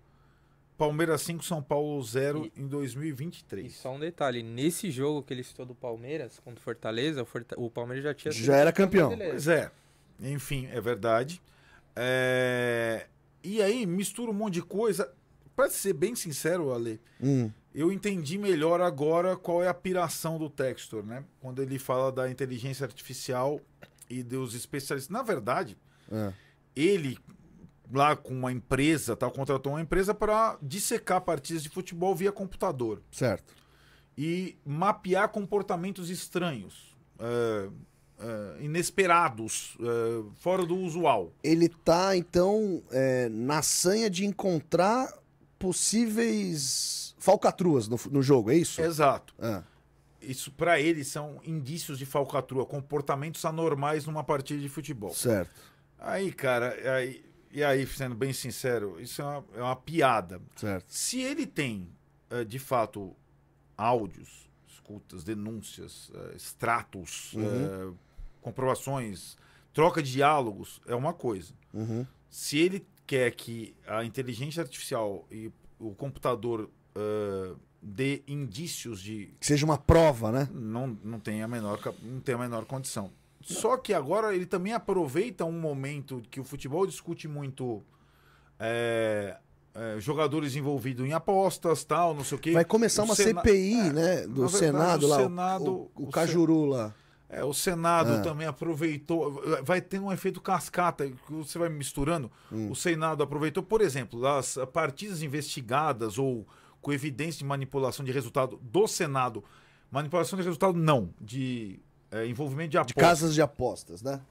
Palmeiras 5, São Paulo 0 e, em 2023. E só um detalhe, nesse jogo que ele citou do Palmeiras contra Fortaleza, o, Forta, o Palmeiras já tinha... Já era campeão. campeão. Pois é. Enfim, é verdade. É... E aí mistura um monte de coisa para ser bem sincero, Ale, hum. eu entendi melhor agora qual é a piração do Textor, né? Quando ele fala da inteligência artificial e dos especialistas. Na verdade, é. ele lá com uma empresa, tal, contratou uma empresa para dissecar partidas de futebol via computador. Certo. E mapear comportamentos estranhos. É, é, inesperados, é, fora do usual. Ele tá, então, é, na sanha de encontrar possíveis falcatruas no, no jogo, é isso? Exato. Ah. Isso para eles são indícios de falcatrua, comportamentos anormais numa partida de futebol. Certo. Aí, cara, aí, e aí, sendo bem sincero, isso é uma, é uma piada. Certo. Se ele tem, eh, de fato, áudios, escutas, denúncias, eh, extratos, uhum. Eh, comprovações, troca de diálogos, é uma coisa. Uhum. Se ele quer é que a inteligência artificial e o computador uh, dê indícios de. Que seja uma prova, né? Não, não, tem a menor, não tem a menor condição. Só que agora ele também aproveita um momento que o futebol discute muito. É, é, jogadores envolvidos em apostas, tal, não sei o quê. Vai começar o uma Sena... CPI, é, né? Do Senado lá. O, Senado, o, o, o Cajuru Sen... É, o Senado ah. também aproveitou. Vai ter um efeito cascata que você vai misturando. Hum. O Senado aproveitou, por exemplo, as partidas investigadas ou com evidência de manipulação de resultado do Senado. Manipulação de resultado, não, de é, envolvimento de apostas. De casas de apostas, né?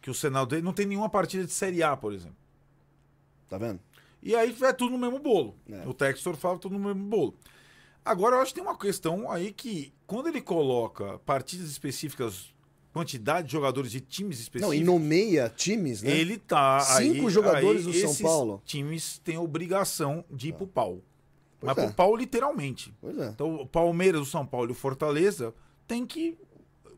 Que o Senado não tem nenhuma partida de Série A, por exemplo. Tá vendo? E aí é tudo no mesmo bolo. É. O Textor fala tudo no mesmo bolo. Agora, eu acho que tem uma questão aí que, quando ele coloca partidas específicas, quantidade de jogadores de times específicos. Não, e nomeia times, né? Ele tá. Cinco aí, jogadores aí, do São Paulo. times têm obrigação de ir ah. pro pau. Pois Mas é. pro pau, literalmente. Pois é. Então, o Palmeiras, o São Paulo e o Fortaleza tem que.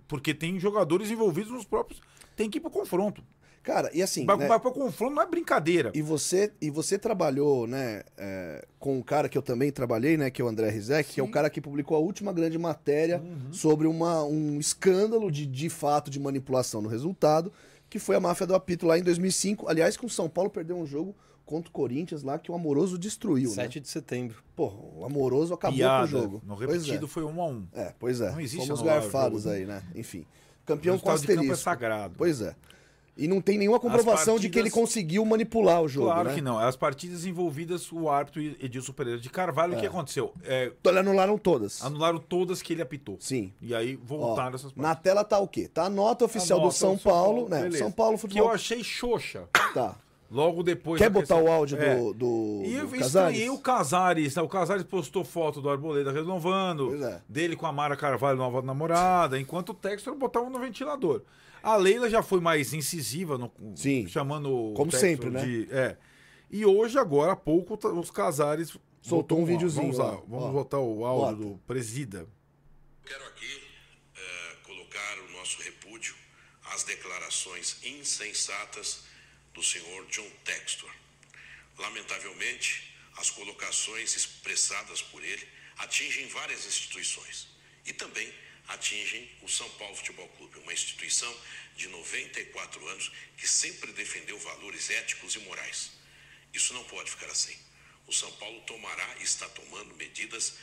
Porque tem jogadores envolvidos nos próprios. Tem que ir pro confronto. Cara, e assim. Mas, né, mas com fome não é brincadeira. E você, e você trabalhou, né, é, com um cara que eu também trabalhei, né, que é o André Rizek, Sim. que é o cara que publicou a última grande matéria uhum. sobre uma, um escândalo de, de fato de manipulação no resultado, que foi a máfia do apito lá em 2005. Aliás, com o São Paulo perdeu um jogo contra o Corinthians lá que o Amoroso destruiu. 7 né? de setembro. Pô, o Amoroso acabou Piada, com o jogo. No é. repetido é. foi um a um. É, pois é. Não existe Fomos garfados jogo, né? aí, né? Enfim. Campeão com asterisco. De campo é sagrado. Pois é. E não tem nenhuma comprovação partidas... de que ele conseguiu manipular o jogo. Claro né? que não. As partidas envolvidas, o árbitro Edilson Pereira de Carvalho, o que é. aconteceu? É... Então, anularam todas. Anularam todas que ele apitou. Sim. E aí voltaram Ó, essas partidas. Na tela tá o quê? Tá a nota oficial a nota do São, São Paulo, Paulo, né? Beleza. São Paulo Futebol. Que eu achei xoxa. Tá. Logo depois. Quer botar questão... o áudio é. do, do. E eu o Casares. Né? O Casares postou foto do Arboleda renovando, é. dele com a Mara Carvalho, nova namorada, enquanto o texto botava no ventilador. A Leila já foi mais incisiva, no, Sim, chamando. Como sempre, né? de, né? É. E hoje, agora há pouco, tá, os casares. Soltou um videozinho. Vamos, lá, né? vamos voltar botar o áudio bota. do Presida. Quero aqui é, colocar o nosso repúdio às declarações insensatas do senhor John Textor. Lamentavelmente, as colocações expressadas por ele atingem várias instituições e também atingem o São Paulo Futebol Clube, uma instituição de 94 anos que sempre defendeu valores éticos e morais. Isso não pode ficar assim. O São Paulo tomará e está tomando medidas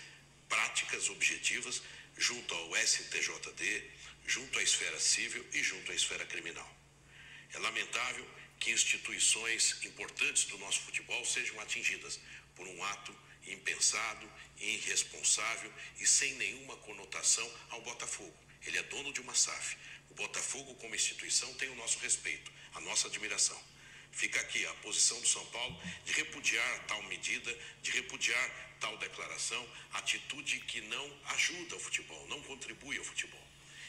práticas objetivas junto ao STJD, junto à esfera civil e junto à esfera criminal. É lamentável que instituições importantes do nosso futebol sejam atingidas por um ato impensado irresponsável e sem nenhuma conotação ao Botafogo. Ele é dono de uma SAF. O Botafogo, como instituição, tem o nosso respeito, a nossa admiração. Fica aqui a posição do São Paulo de repudiar tal medida, de repudiar tal declaração, atitude que não ajuda o futebol, não contribui ao futebol.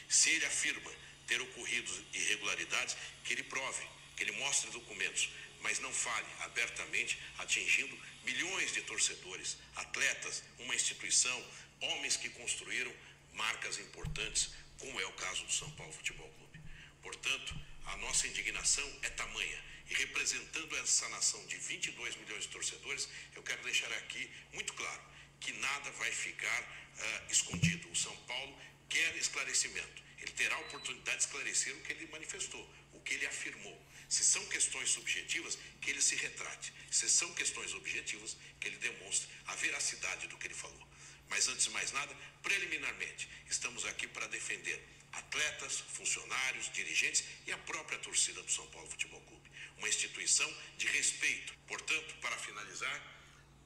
Se ele afirma ter ocorrido irregularidades, que ele prove, que ele mostre documentos, mas não fale abertamente, atingindo milhões de torcedores, atletas, uma instituição, homens que construíram marcas importantes, como é o caso do São Paulo Futebol Clube. Portanto, a nossa indignação é tamanha. E representando essa nação de 22 milhões de torcedores, eu quero deixar aqui muito claro que nada vai ficar uh, escondido. O São Paulo quer esclarecimento. Ele terá a oportunidade de esclarecer o que ele manifestou, o que ele afirmou. Se são questões subjetivas, que ele se retrate. Se são questões objetivas, que ele demonstre a veracidade do que ele falou. Mas antes de mais nada, preliminarmente, estamos aqui para defender atletas, funcionários, dirigentes e a própria torcida do São Paulo Futebol Clube. Uma instituição de respeito. Portanto, para finalizar,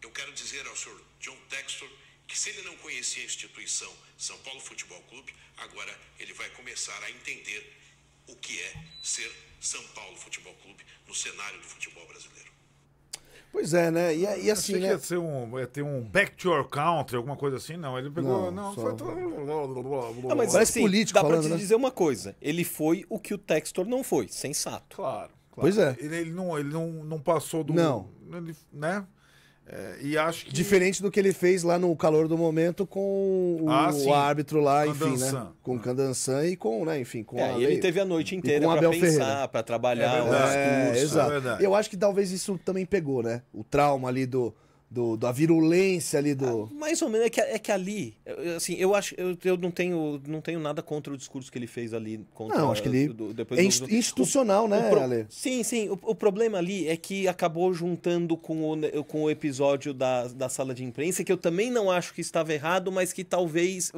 eu quero dizer ao senhor John Textor que se ele não conhecia a instituição São Paulo Futebol Clube, agora ele vai começar a entender o que é ser São Paulo Futebol Clube no cenário do futebol brasileiro. Pois é, né? E, é, e assim, Achei né? Que ia, ser um, ia ter um back to your country, alguma coisa assim, não. Ele pegou. Não, não só... foi. Não, mas assim, político dá falando, pra te né? dizer uma coisa. Ele foi o que o Textor não foi, sensato. Claro. claro. Pois é. Ele, ele, não, ele não, não passou do. Não. Ele, né? É, e acho que... Diferente do que ele fez lá no calor do momento com o, ah, o árbitro lá, enfim, né? Com o Candansan e com, né, enfim, com é, a... Ele teve a noite inteira para pensar, para trabalhar. É, verdade, é, é exato. É eu acho que talvez isso também pegou, né? O trauma ali do do, da virulência ali do. Ah, mais ou menos, é que, é que ali, assim, eu acho, eu, eu não, tenho, não tenho nada contra o discurso que ele fez ali. Contra, não, acho que ele. Do, depois é do, institucional, o, né, o pro... Ale? Sim, sim. O, o, problema ali é que acabou juntando com o, né, com o episódio da, da sala de imprensa, que eu também não acho que estava errado, mas que talvez,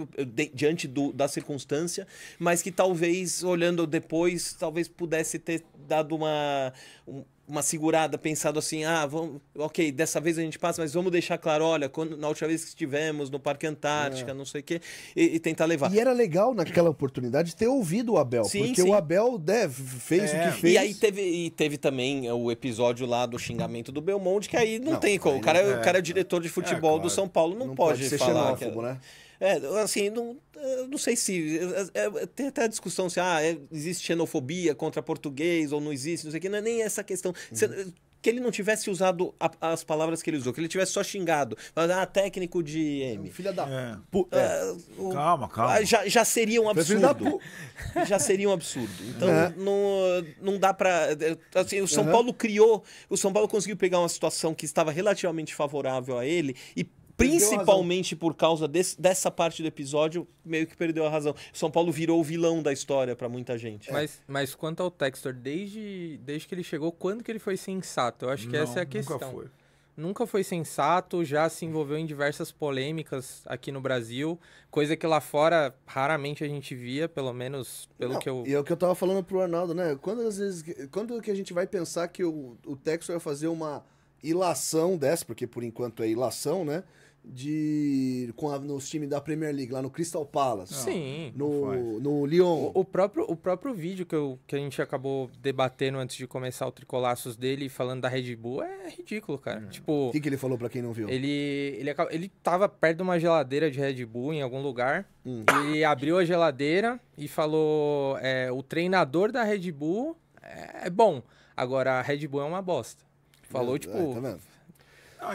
diante do, da circunstância, mas que talvez, olhando depois, talvez pudesse ter dado uma. Um, uma segurada, pensado assim, ah, vamos, ok, dessa vez a gente passa, mas vamos deixar claro, olha, quando, na última vez que estivemos no Parque Antártica, é. não sei o quê, e, e, tentar levar. E era legal naquela oportunidade ter ouvido o Abel, sim, porque sim. o Abel né, fez é. o que é. fez. E aí teve, e teve também o episódio lá do xingamento do Belmonte, que aí não, não tem como, o cara, é, o é. cara é diretor de é, futebol claro. do São Paulo, não, não pode, pode falar. Xenófobo, que era... né? É, assim, não, não sei se. É, é, tem até a discussão se ah, é, existe xenofobia contra português ou não existe, não sei o que, não é nem essa questão. Uhum. Se, que ele não tivesse usado a, as palavras que ele usou, que ele tivesse só xingado. Ah, técnico de M. É, filha da. É. É. O... Calma, calma. Ah, já, já seria um absurdo. já seria um absurdo. Então, é. não, não dá pra. Assim, o São uhum. Paulo criou. O São Paulo conseguiu pegar uma situação que estava relativamente favorável a ele e principalmente por causa desse, dessa parte do episódio, meio que perdeu a razão. São Paulo virou o vilão da história para muita gente. É. Mas, mas quanto ao Textor, desde, desde que ele chegou, quando que ele foi sensato? Eu acho que Não, essa é a questão. Nunca foi. Nunca foi sensato, já se envolveu em diversas polêmicas aqui no Brasil, coisa que lá fora raramente a gente via, pelo menos pelo Não, que eu. E é o que eu tava falando pro Arnaldo, né? Quando às vezes. Quando que a gente vai pensar que o, o Textor vai fazer uma ilação dessa, porque por enquanto é ilação, né? de com a, nos times da Premier League, lá no Crystal Palace. Não, Sim. No, no Lyon. O, o, próprio, o próprio vídeo que, eu, que a gente acabou debatendo antes de começar o Tricolaços dele, falando da Red Bull, é ridículo, cara. Hum. Tipo... O que, que ele falou para quem não viu? Ele, ele, ele tava perto de uma geladeira de Red Bull em algum lugar. Hum. Ele abriu a geladeira e falou, é, o treinador da Red Bull é, é bom, agora a Red Bull é uma bosta. Falou, é, tipo... É, tá vendo?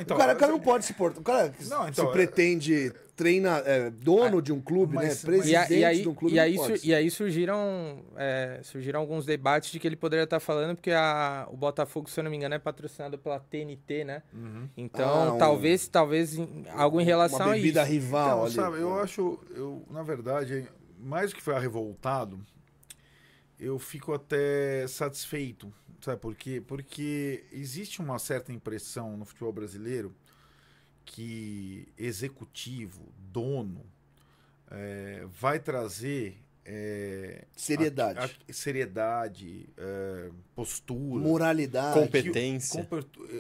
então, o, cara, o cara não pode se portar. O cara não, então, se é- pretende treina, é, dono ah, de um clube, né? mas, né? Presidente e, aí, de um clube. E aí, pode. e aí surgiram, é, surgiram alguns debates de que ele poderia estar falando, porque a, o Botafogo, se eu não me engano, é patrocinado pela TNT, né? Uhum. Então, ah, talvez, um, talvez em, algo em relação uma bebida a isso. rival. Então, ali, sabe, eu né? acho, eu, na verdade, mais do que foi revoltado, eu fico até satisfeito. Sabe por quê? Porque existe uma certa impressão no futebol brasileiro que executivo, dono, é, vai trazer. É, seriedade. A, a, seriedade, é, postura. Moralidade. Competência.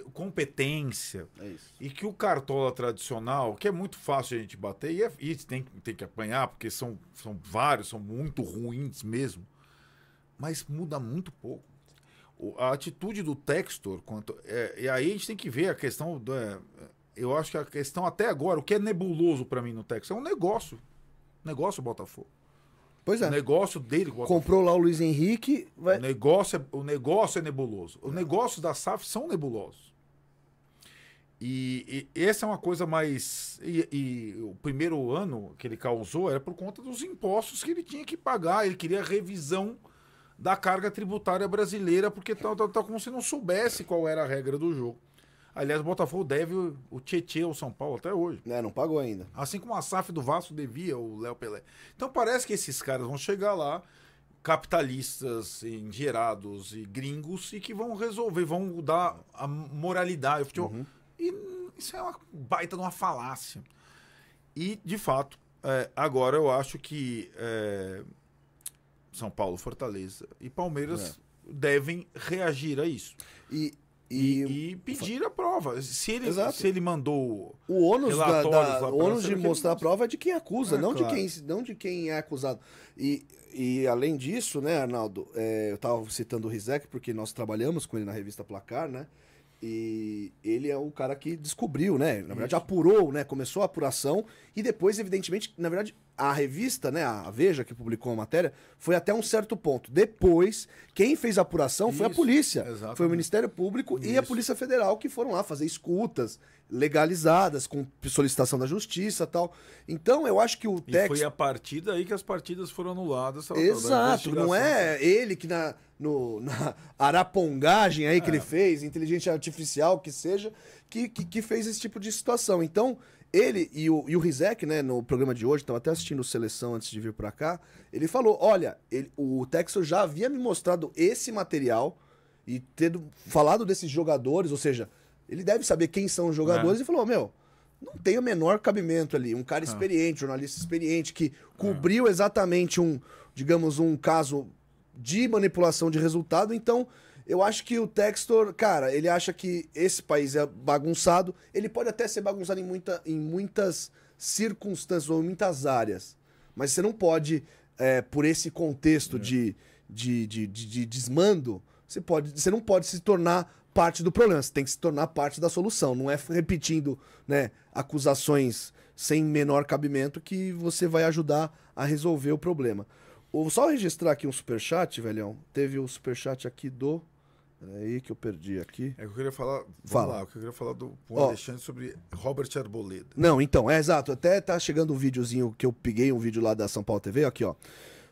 O, competência. É e que o cartola tradicional, que é muito fácil a gente bater, e, é, e tem, tem que apanhar, porque são, são vários, são muito ruins mesmo mas muda muito pouco. O, a atitude do Textor, quanto, é, e aí a gente tem que ver a questão. Do, é, eu acho que a questão até agora, o que é nebuloso para mim no Textor, é um negócio. Negócio Botafogo. Pois é. O negócio dele. Comprou lá o Luiz Henrique. Vai... O, negócio é, o negócio é nebuloso. Os é. negócios da SAF são nebulosos. E, e, essa é uma coisa mais. E, e, o primeiro ano que ele causou era por conta dos impostos que ele tinha que pagar. Ele queria revisão da carga tributária brasileira, porque tá como se não soubesse qual era a regra do jogo. Aliás, o Botafogo deve o Tietchan ao São Paulo até hoje. É, não pagou ainda. Assim como a SAF do Vasco devia o Léo Pelé. Então parece que esses caras vão chegar lá, capitalistas engerados e gringos, e que vão resolver, vão dar a moralidade. Uhum. E isso é uma baita de uma falácia. E, de fato, é, agora eu acho que é, são Paulo, Fortaleza e Palmeiras é. devem reagir a isso. E, e, e, e pedir a prova. Se ele, se ele mandou o ônus, da, da o ônus de mostrar a prova é de quem acusa, é, não, claro. de quem, não de quem é acusado. E, e além disso, né, Arnaldo, é, eu estava citando o Rizek porque nós trabalhamos com ele na revista Placar, né? E ele é o cara que descobriu, né? Na verdade, Isso. apurou, né? Começou a apuração e depois, evidentemente, na verdade, a revista, né, a Veja, que publicou a matéria, foi até um certo ponto. Depois, quem fez a apuração Isso, foi a polícia. Exatamente. Foi o Ministério Público Isso. e a Polícia Federal que foram lá fazer escutas legalizadas, com solicitação da justiça tal. Então, eu acho que o e foi a partir daí que as partidas foram anuladas. Exato, não é ele que na, no, na arapongagem aí que ele é. fez, inteligência artificial que seja, que, que, que fez esse tipo de situação. Então ele e o, e o Rizek, né, no programa de hoje, estava até assistindo seleção antes de vir para cá. Ele falou: olha, ele, o Texas já havia me mostrado esse material e tendo falado desses jogadores, ou seja, ele deve saber quem são os jogadores, é. e falou: meu, não tem o menor cabimento ali. Um cara ah. experiente, jornalista experiente, que é. cobriu exatamente um, digamos, um caso de manipulação de resultado, então eu acho que o Textor, cara, ele acha que esse país é bagunçado. Ele pode até ser bagunçado em, muita, em muitas circunstâncias ou em muitas áreas. Mas você não pode, é, por esse contexto é. de, de, de, de, de desmando, você, pode, você não pode se tornar parte do problema. Você tem que se tornar parte da solução. Não é repetindo né, acusações sem menor cabimento que você vai ajudar a resolver o problema. Vou só registrar aqui um superchat, velhão. Teve o um superchat aqui do. Peraí é que eu perdi aqui. É que eu queria falar. Fala. Lá, eu queria falar do oh. Alexandre sobre Robert Arboleda. Não, então, é exato. Até tá chegando um videozinho que eu peguei, um vídeo lá da São Paulo TV, aqui, ó.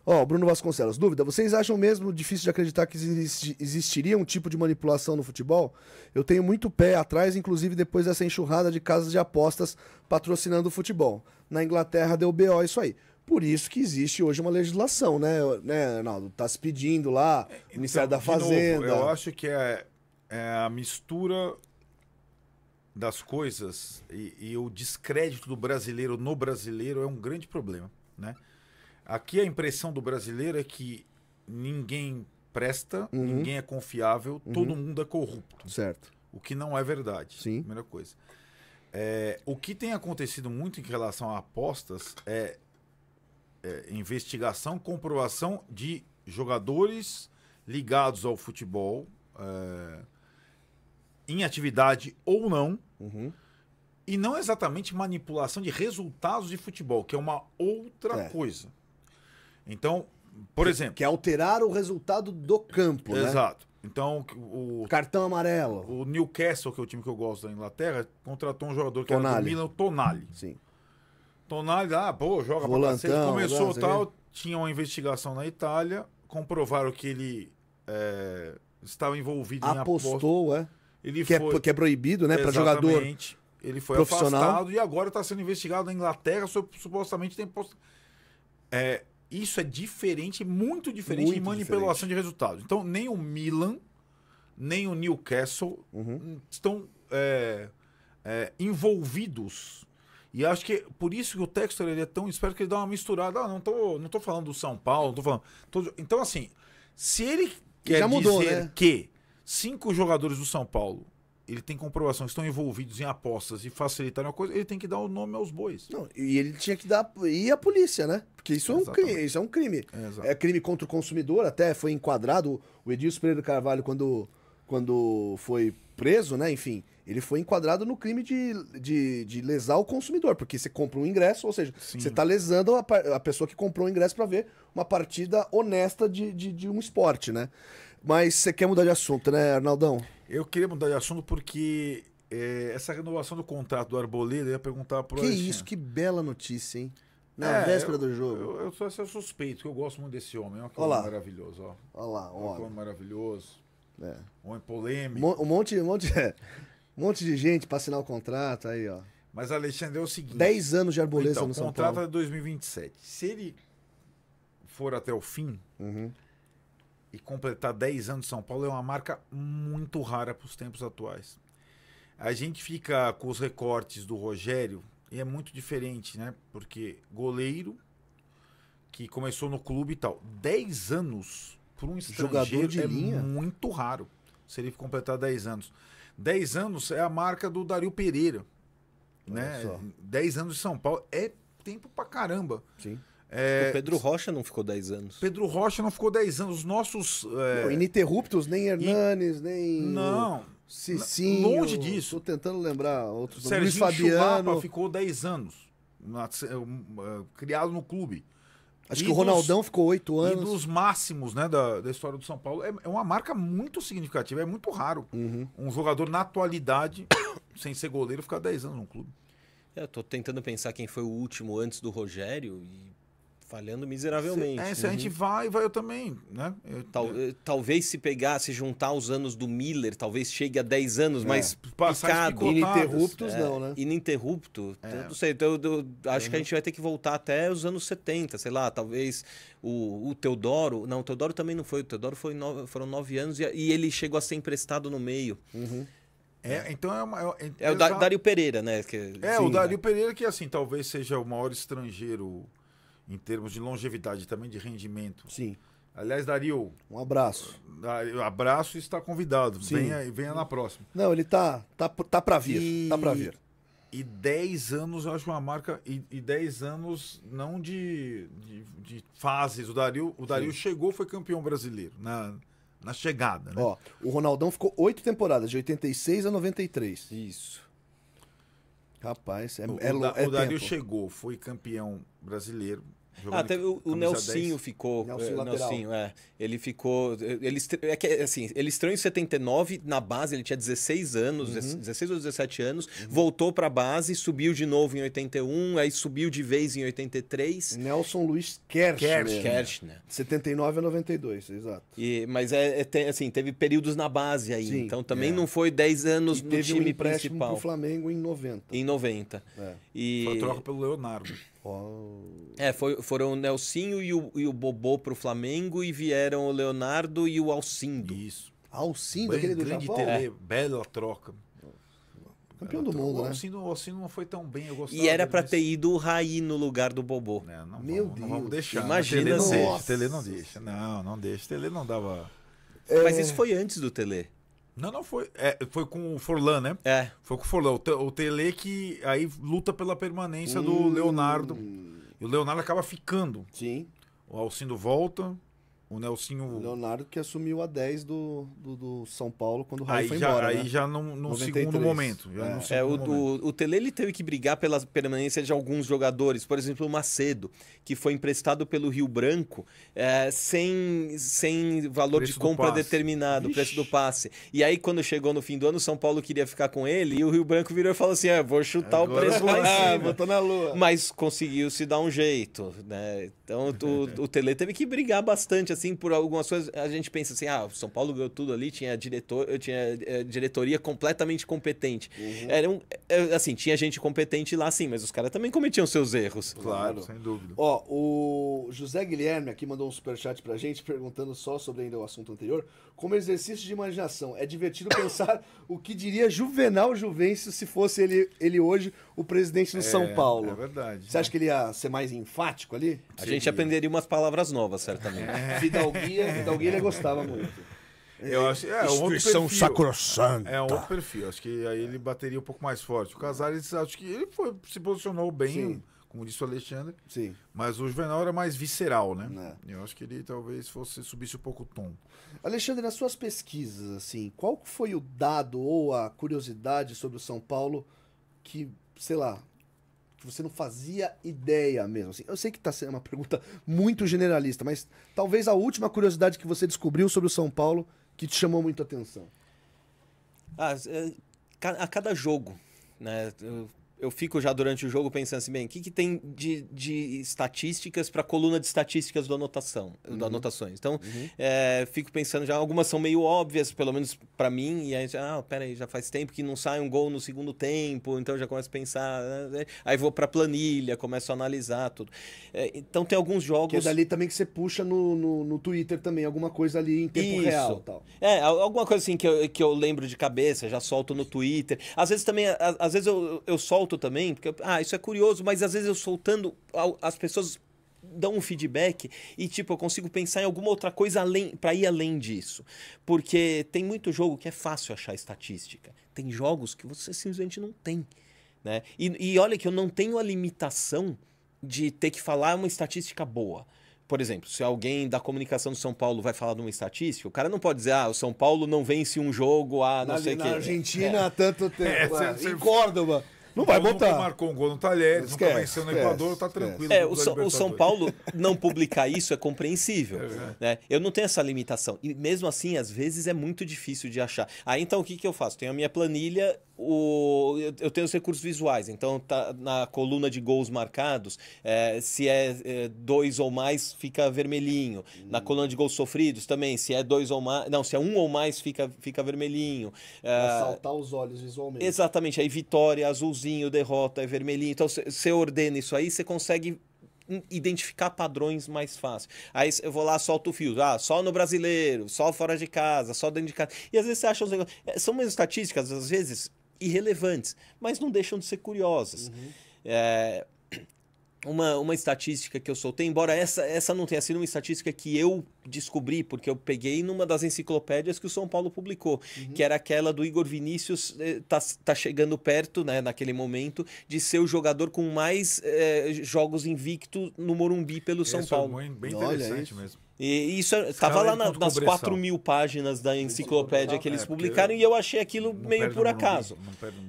Ó, oh, Bruno Vasconcelos, dúvida, vocês acham mesmo difícil de acreditar que existiria um tipo de manipulação no futebol? Eu tenho muito pé atrás, inclusive depois dessa enxurrada de casas de apostas patrocinando o futebol. Na Inglaterra deu BO isso aí. Por isso que existe hoje uma legislação, né, né Arnaldo? Está se pedindo lá, é, o então, Ministério então, da Fazenda. Novo, eu acho que é, é, a mistura das coisas e, e o descrédito do brasileiro no brasileiro é um grande problema, né? Aqui a impressão do brasileiro é que ninguém presta, uhum. ninguém é confiável, uhum. todo mundo é corrupto. Certo. O que não é verdade. Sim. Primeira coisa. É, o que tem acontecido muito em relação a apostas é é, investigação, comprovação de jogadores ligados ao futebol, é, em atividade ou não, uhum. e não exatamente manipulação de resultados de futebol, que é uma outra é. coisa. Então, por que, exemplo. Que é alterar o resultado do campo, exato. né? Exato. Então, o. Cartão amarelo. O Newcastle, que é o time que eu gosto da Inglaterra, contratou um jogador que Tonali. era do Milan, o Tonali. Sim. Tonali, então, ah, pô, joga Volantão, pra cacete. Começou e né? tal, tinha uma investigação na Itália, comprovaram que ele é, estava envolvido Apostou, em Apostou, é. Ele que, é foi... é, que é proibido, né, para jogador ele foi profissional. afastado e agora está sendo investigado na Inglaterra supostamente tem post... é, isso é diferente, muito diferente muito de manipulação diferente. de resultados. Então nem o Milan nem o Newcastle uhum. estão é, é, envolvidos e acho que por isso que o Textor ele é tão esperto que ele dá uma misturada. Ah, não tô, não tô falando do São Paulo, não tô falando. Tô... Então, assim, se ele quer mudou, dizer né? que cinco jogadores do São Paulo ele tem comprovação estão envolvidos em apostas e facilitaram a coisa, ele tem que dar o nome aos bois. Não, e ele tinha que dar. E a polícia, né? Porque isso Exatamente. é um crime. Isso é um crime. É, é, crime contra o consumidor, até foi enquadrado. O Edilson Pereira Carvalho, quando, quando foi preso, né? Enfim, ele foi enquadrado no crime de, de, de lesar o consumidor, porque você compra um ingresso, ou seja, Sim. você está lesando a, a, pessoa que comprou um ingresso para ver uma partida honesta de, de, de um esporte, né? Mas você quer mudar de assunto, né, Arnaldão? Eu queria mudar de assunto porque é, essa renovação do contrato do Arboleda, eu ia perguntar pro. Que isso, que bela notícia, hein? Na é, véspera eu, do jogo. Eu, eu, eu sou suspeito, eu gosto muito desse homem. É olha que olha homem maravilhoso, ó. Olha lá, é olha. Que homem maravilhoso. É. Um homem polêmico. Um monte, um monte, é. Um monte de gente para assinar o contrato aí, ó. Mas, Alexandre, é o seguinte... 10 anos de arboleza então, no São Paulo. O contrato é 2027. Se ele for até o fim uhum. e completar 10 anos de São Paulo, é uma marca muito rara para os tempos atuais. A gente fica com os recortes do Rogério e é muito diferente, né? Porque goleiro que começou no clube e tal, 10 anos para um estrangeiro Jogador de é linha. muito raro. Se ele completar 10 anos. 10 anos é a marca do Dario Pereira. né? 10 anos de São Paulo é tempo pra caramba. Sim. É... O Pedro Rocha não ficou 10 anos. Pedro Rocha não ficou 10 anos. Os nossos. É... Não, ininterruptos, nem Hernanes, In... nem. Não. Cicinho. Longe disso. Estou tentando lembrar outros. Serginho Luiz Fabiano. Chumapa ficou 10 anos. Na... É, criado no clube. Acho e que o Ronaldão dos, ficou oito anos. E dos máximos né, da, da história do São Paulo. É, é uma marca muito significativa, é muito raro. Uhum. Um jogador na atualidade, sem ser goleiro, ficar 10 anos num clube. É, eu tô tentando pensar quem foi o último antes do Rogério e falhando miseravelmente. Se, é, se uhum. a gente uhum. vai, vai eu também, né? Eu, Tal, é. eu... Eh, talvez se pegar, se juntar os anos do Miller, talvez chegue a 10 anos, é. mas picado. Ininterruptos é, não, né? Ininterrupto. É. Não sei, então eu, eu acho que a uhum. gente vai ter que voltar até os anos 70, sei lá, talvez o, o Teodoro... Não, o Teodoro também não foi, o Teodoro foi foram 9 anos e, e, ele chegou a ser emprestado no meio. Uhum. É, então é uma. É, é, é o Dario Pereira, né? Que, é, é sim, o Dario né? Pereira, que assim, talvez seja o maior estrangeiro em termos de longevidade, também de rendimento. Sim. Aliás, Dario. Um abraço. Dario, abraço e está convidado. Sim. Venha, venha na próxima. Não, ele tá, tá, tá para vir. E... Tá para vir. E 10 anos, eu acho uma marca. E, 10 anos não de, de, de, fases. O Dario, o Dario chegou, foi campeão brasileiro na, na chegada, né? Ó, o Ronaldão ficou 8 temporadas, de 86 a 93. Isso. Rapaz, é, o, é, o, é o Dario tempo. chegou, foi campeão brasileiro, ah, até o, o Nelsinho 10. ficou. Nelsinho, é, Nelsinho, é. Ele ficou. É, ele, é que, assim, ele estreou em 79, na base ele tinha 16 anos, uhum. 16 ou 17 anos, uhum. voltou para a base, subiu de novo em 81, aí subiu de vez em 83. Nelson Luiz Kershner. Kershner. 79 a 92, exato. E, mas é, é, assim, teve períodos na base aí, Sim, então também é. não foi 10 anos e no teve time um empréstimo principal. Pro Flamengo em 90. Em 90. É. E... Foi troca pelo Leonardo. É, foi, foram o Nelsinho e o, e o Bobô pro Flamengo e vieram o Leonardo e o Alcindo. Isso. Alcindo, Bem, aquele do grande Japão? Tele, é. Bela troca. Campeão do mundo, o né? Alcindo, o Alcindo não foi tão bem, eu gostava. E era para ter ido o Raí no lugar do Bobô. É, não, Meu vamos, Deus. Né? Não vamos deixar. Imagina. o Tele, não deixa. não deixa. Não, deixa. Tele não dava... É... Mas isso foi antes do Tele. Não, não foi. É, foi com o Forlan, né? É. Foi com o Forlan. O, o Tele que aí luta pela permanência hum. do Leonardo. E o Leonardo acaba ficando. Sim. O Alcindo volta. O Nelsinho. Leonardo que assumiu a 10 do, do, do São Paulo quando o Raio foi já, embora. Aí né? já num, num segundo momento. Já é. Num segundo é, o, momento. o, o Tele ele teve que brigar pela permanência de alguns jogadores. Por exemplo, o Macedo, que foi emprestado pelo Rio Branco é, sem, sem valor preço de compra determinado, Ixi. preço do passe. E aí, quando chegou no fim do ano, o São Paulo queria ficar com ele e o Rio Branco virou e falou assim: ah, vou chutar Agora o preço lá em cima. Botou na lua. Mas conseguiu se dar um jeito. Né? Então o, o Tele teve que brigar bastante assim, por algumas coisas, a gente pensa assim, ah, São Paulo ganhou tudo ali, tinha, diretor, tinha é, diretoria completamente competente. Uhum. Era um, é, assim, tinha gente competente lá sim, mas os caras também cometiam seus erros. Claro. Sem dúvida. Ó, o José Guilherme aqui mandou um superchat pra gente, perguntando só sobre ainda o assunto anterior, como exercício de imaginação, é divertido pensar o que diria Juvenal Juvencio se fosse ele, ele hoje o presidente do é, São Paulo. É verdade. Você né? acha que ele ia ser mais enfático ali? A gente aprenderia umas palavras novas, certamente. É. Fidalguia, Fidalguia ele gostava muito. Eu acho, é, Instituição sacrossanta. É um outro perfil. Acho que aí ele bateria um pouco mais forte. O Casares, acho que ele foi, se posicionou bem, Sim. como disse o Alexandre. Sim. Mas o Juvenal era mais visceral, né? É. Eu acho que ele talvez fosse subisse um pouco o tom. Alexandre, nas suas pesquisas, assim, qual foi o dado ou a curiosidade sobre o São Paulo que sei lá, que você não fazia ideia mesmo? Assim, eu sei que está sendo uma pergunta muito generalista, mas talvez a última curiosidade que você descobriu sobre o São Paulo que te chamou muito a atenção. Ah, é, a cada jogo, né? Eu eu fico já durante o jogo pensando assim, bem, o que, que tem de, de estatísticas para coluna de estatísticas do anotação, uhum. do anotações. Então, uhum. é, fico pensando já, algumas são meio óbvias, pelo menos para mim, e aí, ah, peraí, já faz tempo que não sai um gol no segundo tempo, então já começo a pensar, né? aí vou para planilha, começo a analisar tudo. É, então, tem alguns jogos... Que é dali também que você puxa no, no, no Twitter também, alguma coisa ali em tempo Isso. real. Tal. É, alguma coisa assim que eu, que eu lembro de cabeça, já solto no Twitter. Às vezes também, às vezes eu, eu solto também, porque ah, isso é curioso, mas às vezes eu soltando as pessoas dão um feedback e tipo eu consigo pensar em alguma outra coisa além para ir além disso, porque tem muito jogo que é fácil achar estatística, tem jogos que você simplesmente não tem, né? E, e olha que eu não tenho a limitação de ter que falar uma estatística boa. Por exemplo, se alguém da comunicação do São Paulo vai falar de uma estatística, o cara não pode dizer, ah, o São Paulo não vence um jogo há não na, sei o quê. Na Argentina é. há tanto é. tempo, é, é, em Córdoba. Não vai botar voltar. Nunca marcou um gol no talher esquece, nunca venceu no esquece, Equador, tá tranquilo. É, o, São, o São Paulo não publicar isso é compreensível. É, é, né? Eu não tenho essa limitação. E mesmo assim, às vezes é muito difícil de achar. Aí então o que, que eu faço? Tenho a minha planilha, o, eu, tenho os recursos visuais. Então tá na coluna de gols marcados, é, se é, é, dois ou mais, fica vermelhinho. Hum. Na coluna de gols sofridos também, se é dois ou mais. Não, se é um ou mais, fica, fica vermelhinho. É, pra é, saltar os olhos visualmente. Exatamente, aí vitória, azulzinho azulzinho, derrota, é vermelhinho. Então, você ordena isso aí, você consegue identificar padrões mais fácil. Aí eu vou lá, solto o fio. Ah, só no brasileiro, só fora de casa, só dentro de casa. E às vezes você acha os negócios. É, são umas estatísticas, às vezes, irrelevantes, mas não deixam de ser curiosas. Uhum. É, uma, uma estatística que eu soltei, embora essa, essa não tenha sido uma estatística que eu descobri, porque eu peguei numa das enciclopédias que o São Paulo publicou, uhum. que era aquela do Igor Vinícius eh, tá, tá chegando perto, né, naquele momento, de ser o jogador com mais é, jogos invicto no Morumbi pelo Esse São é Paulo. É bem interessante mesmo. E isso estava é, lá na, nas 4 mil páginas da enciclopédia ah, que eles é, publicaram e eu achei aquilo meio por acaso.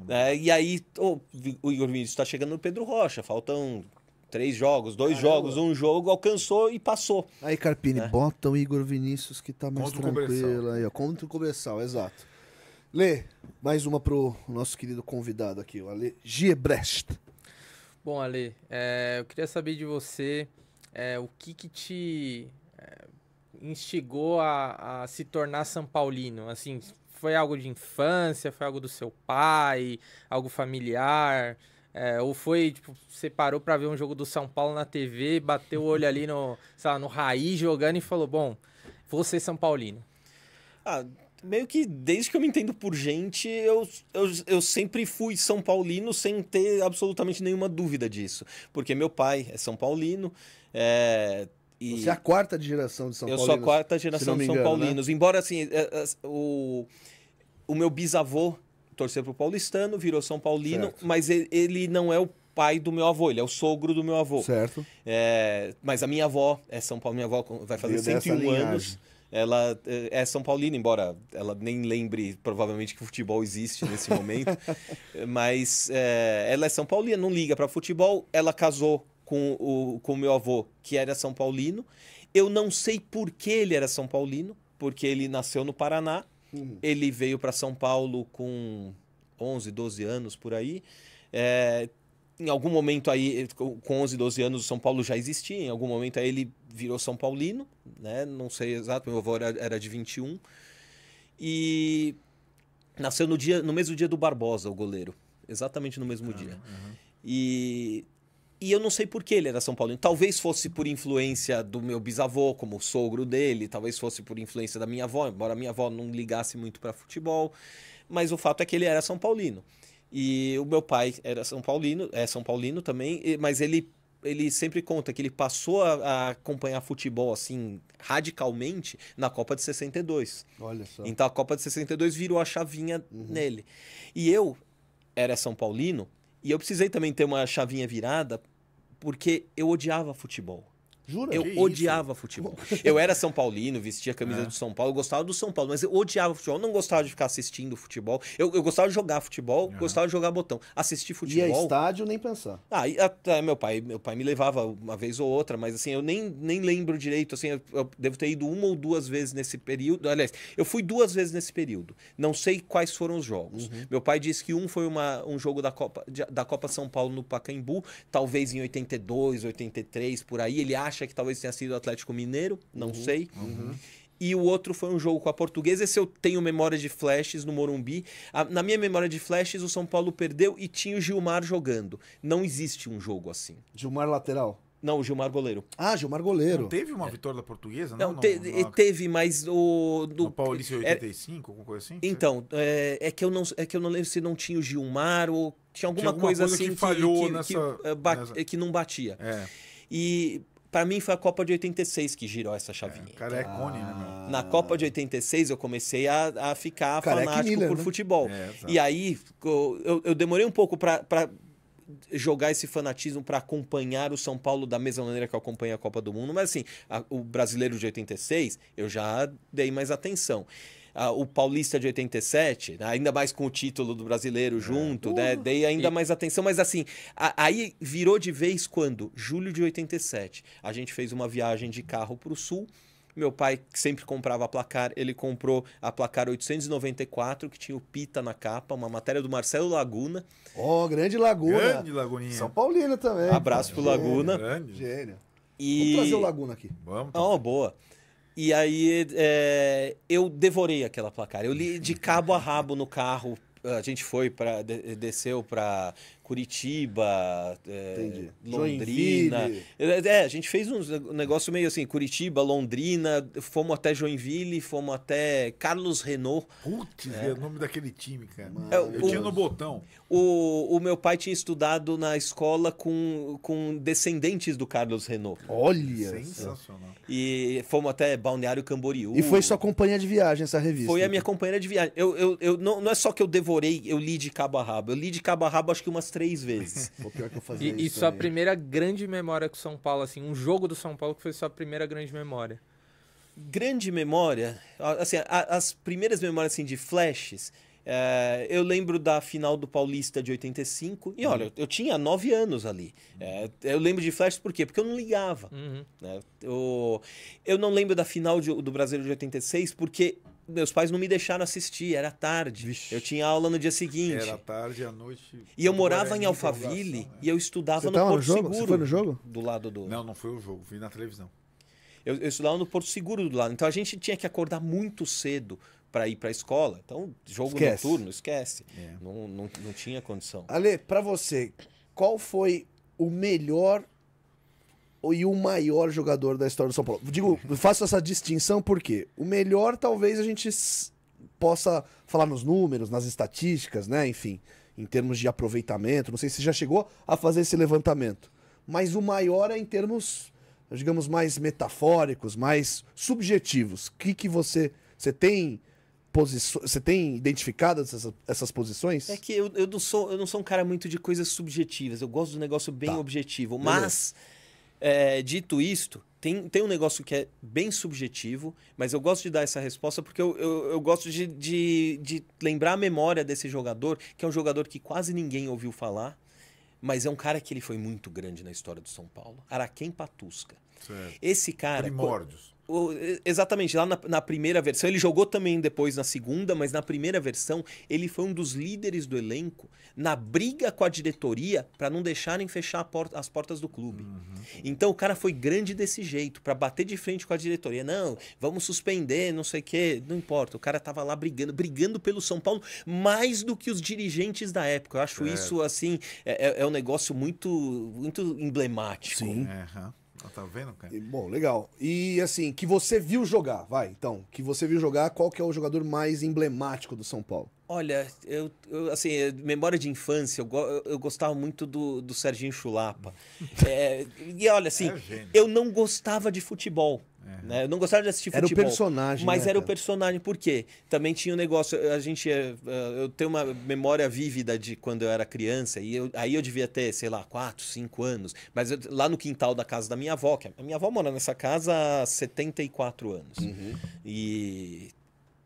É, e aí oh, o Igor Vinícius está chegando no Pedro Rocha, faltam três jogos, dois Caramba. jogos, um jogo, alcançou e passou. Aí, Carpini, é. bota o Igor Vinícius que tá mais contra tranquilo. Aí, ó, contra o Comercial, exato. Lê, mais uma pro nosso querido convidado aqui, o Ale Giebrecht. Bom, Ale, é, eu queria saber de você é, o que que te é, instigou a, a se tornar São Paulino, assim... Foi algo de infância? Foi algo do seu pai? Algo familiar? É, ou foi, tipo, você parou pra ver um jogo do São Paulo na TV, bateu o olho ali no, sei lá, no Raiz jogando e falou, bom, vou ser São Paulino? Ah, meio que desde que eu me entendo por gente, eu, eu, eu sempre fui São Paulino sem ter absolutamente nenhuma dúvida disso. Porque meu pai é São Paulino, é, e... Você é a quarta geração de São Paulo. Eu sou a quarta geração de São engano, né? Paulinos. Né? Embora, assim, é, é, o, o meu bisavô torcer pro paulistano, virou São Paulino, certo. mas ele, ele não é o pai do meu avô, ele é o sogro do meu avô. Certo. É, mas a minha avó é São Paulo, minha avó vai fazer 101 anos. Ela é, é São Paulina, embora ela nem lembre, provavelmente, que futebol existe nesse momento. mas é, ela é São Paulina, não liga para futebol. Ela casou com o com meu avô, que era São Paulino. Eu não sei por que ele era São Paulino, porque ele nasceu no Paraná Uhum. Ele veio para São Paulo com 11, 12 anos por aí. É, em algum momento aí, com 11, 12 anos, o São Paulo já existia. Em algum momento aí ele virou São Paulino, né? Não sei exato, meu avô era, era de 21. E nasceu no, dia, no mesmo dia do Barbosa, o goleiro. Exatamente no mesmo ah, dia. Uhum. E e eu não sei por que ele era é São Paulino. Talvez fosse por influência do meu bisavô, como sogro dele, talvez fosse por influência da minha avó, embora minha avó não ligasse muito para futebol, mas o fato é que ele era São Paulino. E o meu pai era São Paulino, é São Paulino também, mas ele ele sempre conta que ele passou a, a, acompanhar futebol assim radicalmente na Copa de 62. Olha só. Então a Copa de 62 virou a chavinha uhum. nele. E eu era São Paulino e eu precisei também ter uma chavinha virada porque eu odiava futebol. Jura? Eu que odiava isso? futebol. Eu era São Paulino, vestia a camisa é. do São Paulo, eu gostava do São Paulo, mas eu odiava futebol. Eu não gostava de ficar assistindo futebol. Eu, eu gostava de jogar futebol, é. gostava de jogar botão. Assistir é futebol. E estádio, nem pensar. Ah, e, até meu pai, meu pai me levava uma vez ou outra, mas assim, eu nem, nem lembro direito. Assim, eu, eu devo ter ido uma ou duas vezes nesse período. Aliás, eu fui duas vezes nesse período. Não sei quais foram os jogos. Uhum. Meu pai disse que um foi uma, um jogo da Copa, da Copa São Paulo no Pacaembu, talvez em 82, 83, por aí. Ele acha acha que talvez tenha sido o Atlético Mineiro, não uhum. sei. Uhum. E o outro foi um jogo com a Portuguesa. Esse eu tenho memória de flashes no Morumbi. A, ah, na minha memória de flashes, o São Paulo perdeu e tinha o Gilmar jogando. Não existe um jogo assim. Gilmar lateral? Não, o Gilmar Goleiro. Ah, Gilmar Goleiro. Não teve uma é. vitória da portuguesa? Não, não, te, não, eh, não... teve, mas o... Do, no Paulista 85, é, alguma coisa assim? Então, é, é, que eu não, é que eu não lembro se não tinha o Gilmar ou tinha alguma, tinha alguma coisa, coisa, assim que, falhou que, nessa, que, eh, nessa... que não batia. É. E para mim foi a Copa de 86 que girou essa chavinha. É, o cara é cone, né, meu? Na Copa de 86 eu comecei a, a ficar é fanático é por né? futebol. É, e aí eu, eu, demorei um pouco para jogar esse fanatismo para acompanhar o São Paulo da mesma maneira que eu acompanho a Copa do Mundo, mas assim, a, o brasileiro de 86 eu já dei mais atenção o Paulista de 87, né, ainda mais com o título do brasileiro é. junto, é. né? Dei ainda e... mais atenção, mas assim, a, aí virou de vez quando? Julho de 87. A gente fez uma viagem de carro para o sul. Meu pai sempre comprava a placar, ele comprou a placar 894, que tinha o Pita na capa, uma matéria do Marcelo Laguna. Ó, oh, grande Laguna. Grande Laguninha. São Paulino também. Abraço pro Gênio, Laguna. Grande. Gênio. E... Vamos trazer o Laguna aqui. Vamos. Tá. Oh, boa. E aí é, eu devorei aquela placar. Eu li de cabo a rabo no carro. A gente foi para desceu para Curitiba, é, Londrina. É, é, a gente fez um negócio meio assim, Curitiba, Londrina, fomos até Joinville, fomos até Carlos Renault. Putz, é, é o nome daquele time, cara. É, eu o, tinha no botão. O, o meu pai tinha estudado na escola com, com descendentes do Carlos Renault. Olha! Sensacional. E fomos até Balneário Camboriú. E foi sua companhia de viagem essa revista? Foi a minha companhia de viagem. Eu, eu, eu, não, não é só que eu devorei, eu li de cabo a rabo. Eu li de cabo a rabo acho que umas três vezes. Foi pior que eu fazia e, isso. E sua também. primeira grande memória com São Paulo, assim, um jogo do São Paulo que foi sua primeira grande memória. Grande memória, assim, a, as primeiras memórias assim, de flashes, é, eu lembro da final do Paulista de 85, e olha, uhum. eu, eu tinha nove anos ali. É, eu lembro de flashes por quê? Porque eu não ligava. Uhum. Né? Eu, eu não lembro da final de, do Brasileiro de 86, porque meus pais não me deixaram assistir, era tarde. Vixe. Eu tinha aula no dia seguinte. Era tarde, à noite. E eu morava em Alphaville né? e eu estudava Você no Porto no jogo? Seguro. Você foi no jogo? Do lado do. Não, não foi o jogo, vi na televisão. Eu, eu estudava no Porto Seguro do lado. Então a gente tinha que acordar muito cedo para ir para a escola. Então, jogo esquece. noturno, esquece. É. Não, não, não tinha condição. Ale, para você, qual foi o melhor e o maior jogador da história do São Paulo. Digo, faço essa distinção porque o melhor talvez a gente possa falar nos números, nas estatísticas, né? Enfim, em termos de aproveitamento. Não sei se já chegou a fazer esse levantamento. Mas o maior é em termos, digamos, mais metafóricos, mais subjetivos. O que, que você. Você tem você tem identificado essas, essas, posições? É que eu, eu, não sou, eu não sou um cara muito de coisas subjetivas. Eu gosto do negócio bem tá. objetivo. Mas Beleza. É, dito isto, tem, tem um negócio que é bem subjetivo, mas eu gosto de dar essa resposta porque eu, eu, eu gosto de, de, de lembrar a memória desse jogador, que é um jogador que quase ninguém ouviu falar, mas é um cara que ele foi muito grande na história do São Paulo. Araquém Patusca. Certo. Esse cara. Primórdios. Exatamente, lá na, na, primeira versão, ele jogou também depois na segunda, mas na primeira versão ele foi um dos líderes do elenco na briga com a diretoria para não deixarem fechar porta, as portas do clube. Uhum. Então o cara foi grande desse jeito, para bater de frente com a diretoria. Não, vamos suspender, não sei o quê, não importa. O cara tava lá brigando, brigando pelo São Paulo mais do que os dirigentes da época. Eu acho é. isso, assim, é, é, é, um negócio muito, muito emblemático. Sim. Uhum. Ah, tá vendo, cara? E, bom, legal. E assim, que você viu jogar, vai, então, que você viu jogar, qual que é o jogador mais emblemático do São Paulo? Olha, eu, eu assim, é memória de infância, eu, eu gostava muito do, do Serginho Chulapa. é, e olha, assim, é eu não gostava de futebol. É. Né? Eu não gostava de assistir futebol. Era o personagem. Mas né, era cara? o personagem. Por quê? Também tinha um negócio. A gente. É, eh, eu tenho uma memória vívida de quando eu era criança. E eu, aí eu devia ter, sei lá, 4, 5 anos. Mas eu, lá no quintal da casa da minha avó, que a minha avó mora nessa casa há 74 anos. Uhum. E.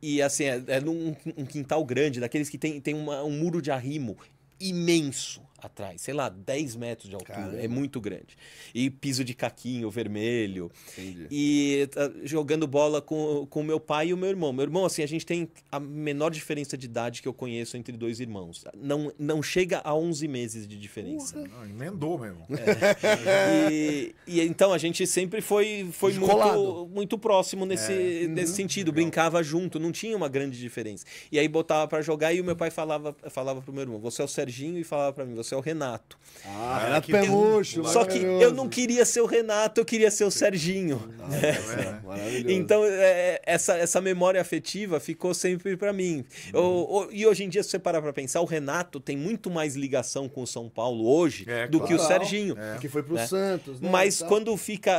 E assim, é, é num um quintal grande, daqueles que tem, tem uma, um muro de arrimo imenso atrás, sei lá, 10 metros de altura, é Caramba. é muito grande. E piso de caquinho vermelho. Entendi. E tá, jogando bola com o meu pai e o meu irmão. Meu irmão, assim, a gente tem a menor diferença de idade que eu conheço entre dois irmãos. Não, não chega a 11 meses de diferença. Não, emendou mesmo. É. e, e, então a gente sempre foi, foi muito, muito próximo nesse, é. nesse uhum. sentido, Legal. brincava junto, não tinha uma grande diferença. E aí botava para jogar e o meu pai falava, falava pro meu irmão, você é o Serginho e falava para mim, você é o Renato. Ah, é, Renato Pemucho. Só que eu não queria ser o Renato, eu queria ser o Serginho. né? é, é então, é, essa, essa memória afetiva ficou sempre para mim. Eu, uhum. e hoje em dia, se você parar para pensar, o Renato tem muito mais ligação com o São Paulo hoje é, do claro. que o Serginho. É. Que foi pro né? Santos. Né, Mas quando fica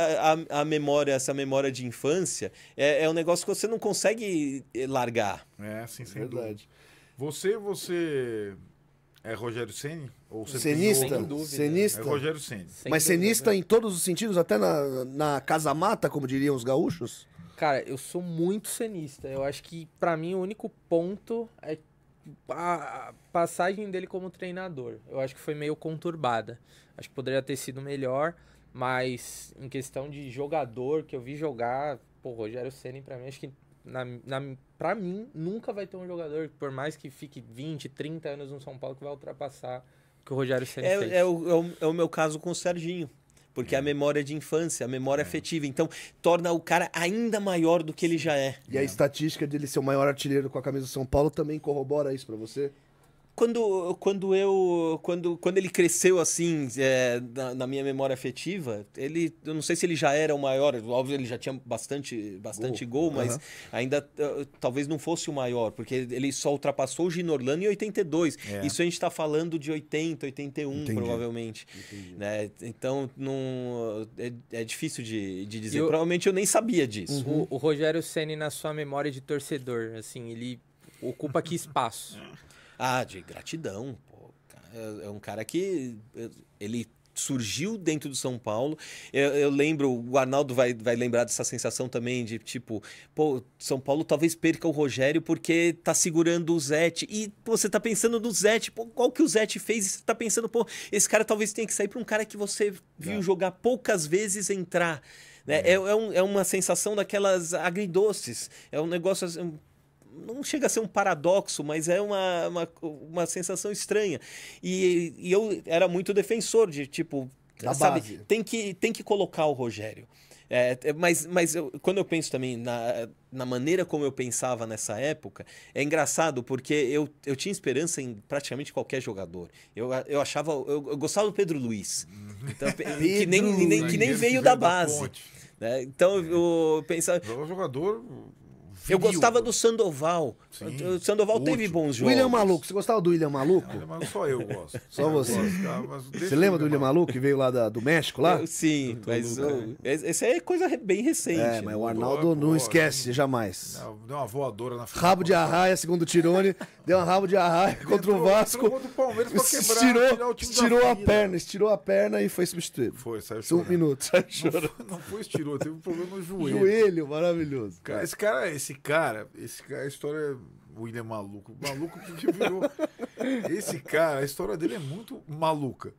a, a, memória, essa memória de infância, é, um negócio que você não consegue eh, largar. É, sim, sem Verdade. Dúvida. Você, você é Rogério Ceni ou cenista? Cenista. É Rogério Ceni. Mas cenista né? em todos os sentidos, até na, na casa mata, como diriam os gaúchos? Cara, eu sou muito cenista. Eu acho que para mim o único ponto é a passagem dele como treinador. Eu acho que foi meio conturbada. Acho que poderia ter sido melhor, mas em questão de jogador que eu vi jogar, pô, Rogério Ceni para mim acho que na, na, pra mim, nunca vai ter um jogador, por mais que fique 20, 30 anos no São Paulo, que vai ultrapassar o que o Rogério Ceni é, fez. É o, é o, é o meu caso com o Serginho porque é a memória é de infância, a memória é, é. afetiva. Então, torna o cara ainda maior do que ele já é. E a estatística de ele ser o maior artilheiro com a camisa do São Paulo também corrobora isso para você? Quando, quando eu. Quando, quando ele cresceu assim, é, na, na, minha memória afetiva, ele. Eu não sei se ele já era o maior. Óbvio, ele já tinha bastante, bastante gol, gol mas uhum. ainda eh, talvez não fosse o maior, porque ele só ultrapassou o Ginorlano em 82. É. Isso a gente está falando de 80, 81, Entendi. provavelmente. Né? Então, não, é, é difícil de, de dizer. Eu, provavelmente eu nem sabia disso. Uhum. O, o Rogério Senna, na sua memória de torcedor, assim, ele ocupa que espaço? Ah, de gratidão. Pô. É, é um cara que é, ele surgiu dentro do São Paulo. Eu, eu, lembro, o Arnaldo vai, vai lembrar dessa sensação também de tipo, pô, São Paulo talvez perca o Rogério porque tá segurando o Zete. E pô, você tá pensando no Zete, pô, qual que o Zete fez? E você tá pensando, pô, esse cara talvez tenha que sair para um cara que você viu é. jogar poucas vezes entrar. Né? É. É, é, um, é uma sensação daquelas agridoces. É um negócio. Assim, não chega a ser um paradoxo, mas é uma, uma, uma sensação estranha. E, e eu era muito defensor de, tipo, da sabe, base. Tem, que, tem que colocar o Rogério. É, é, mas mas eu, quando eu penso também na, na maneira como eu pensava nessa época, é engraçado porque eu, eu tinha esperança em praticamente qualquer jogador. Eu, eu achava. Eu, eu gostava do Pedro Luiz. Uhum. Então, Pedro, que nem, nem, que nem veio da base. Da né? Então é. eu pensava. O jogador Frio. Eu gostava do Sandoval. O Sandoval Último. teve bons jogos. William Maluco, você gostava do William Maluco? É, mas só eu gosto. Só você. Gosto, Você lembra do William Maluco que veio lá da, do México lá? Eu, sim, mas oh, essa é coisa bem recente. É, né? mas o Arnaldo não esquece jamais. deu uma voadora na Rabo de arraia, segundo o Tirone. deu uma rabo de arraia contra entrou, o Vasco. Contra o Palmeiras pra quebrar, estirou estirou a perna, estirou a perna e foi substituído. Foi, saiu chorando. Um minuto, saiu chorando. Não, foi, não foi estirou, teve um problema no joelho. Joelho, maravilhoso. Cara, esse cara, esse cara, esse cara, a história. o William é maluco. Maluco porque virou. esse cara, a história dele é muito maluca.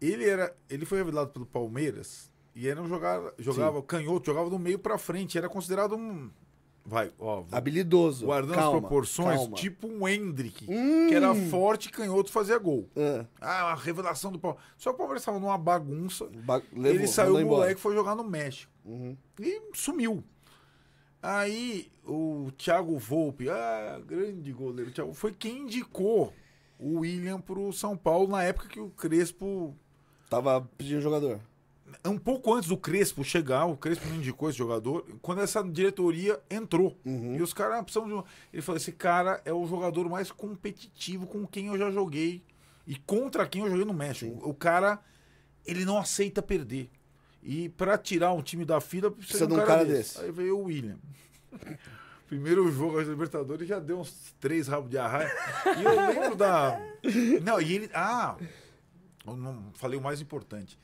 Ele era. Ele foi revelado pelo Palmeiras e era um jogava, jogava canhoto, jogava do meio pra frente. Era considerado um. Vai, ó. Habilidoso. Guardando calma, as proporções, calma. tipo um Hendrick, hum. que era forte canhoto fazia gol. É. Ah, a revelação do Palmeiras. Só que o Palmeiras estava numa bagunça. Ba levou, ele saiu, o moleque embora. foi jogar no México. Uhum. E sumiu. Aí o Thiago Volpe, ah, grande goleiro, Thiago, foi quem indicou o William pro São Paulo na época que o Crespo. Tava pedindo jogador. Um pouco antes do Crespo chegar, o Crespo me indicou esse jogador, quando essa diretoria entrou. Uhum. E os caras precisam de. Ele falou: esse cara é o jogador mais competitivo com quem eu já joguei e contra quem eu joguei no México. Sim. O cara, ele não aceita perder. E para tirar um time da fila, precisa, precisa de um, cara, desse. desse. Aí veio o William. Primeiro jogo da Libertadores já deu uns três rabos de arraia. E eu lembro da. Não, e ele. Ah! Eu não falei o mais importante.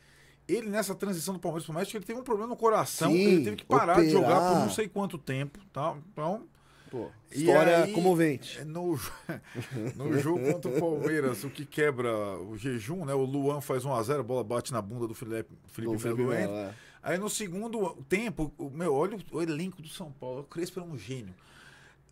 Ele, nessa transição do Palmeiras para o México, ele teve um problema no coração. Sim, ele teve que parar operar. de jogar por não sei quanto tempo. Tá? Então, Pô, história aí, comovente. É, no, no jogo contra o Palmeiras, o que quebra o jejum, né? O Luan faz 1x0, a, bola bate na bunda do Felipe, Felipe, Felipe Melo. É. Aí no segundo tempo, meu, olha o, o, elenco do São Paulo. O Crespo era um gênio.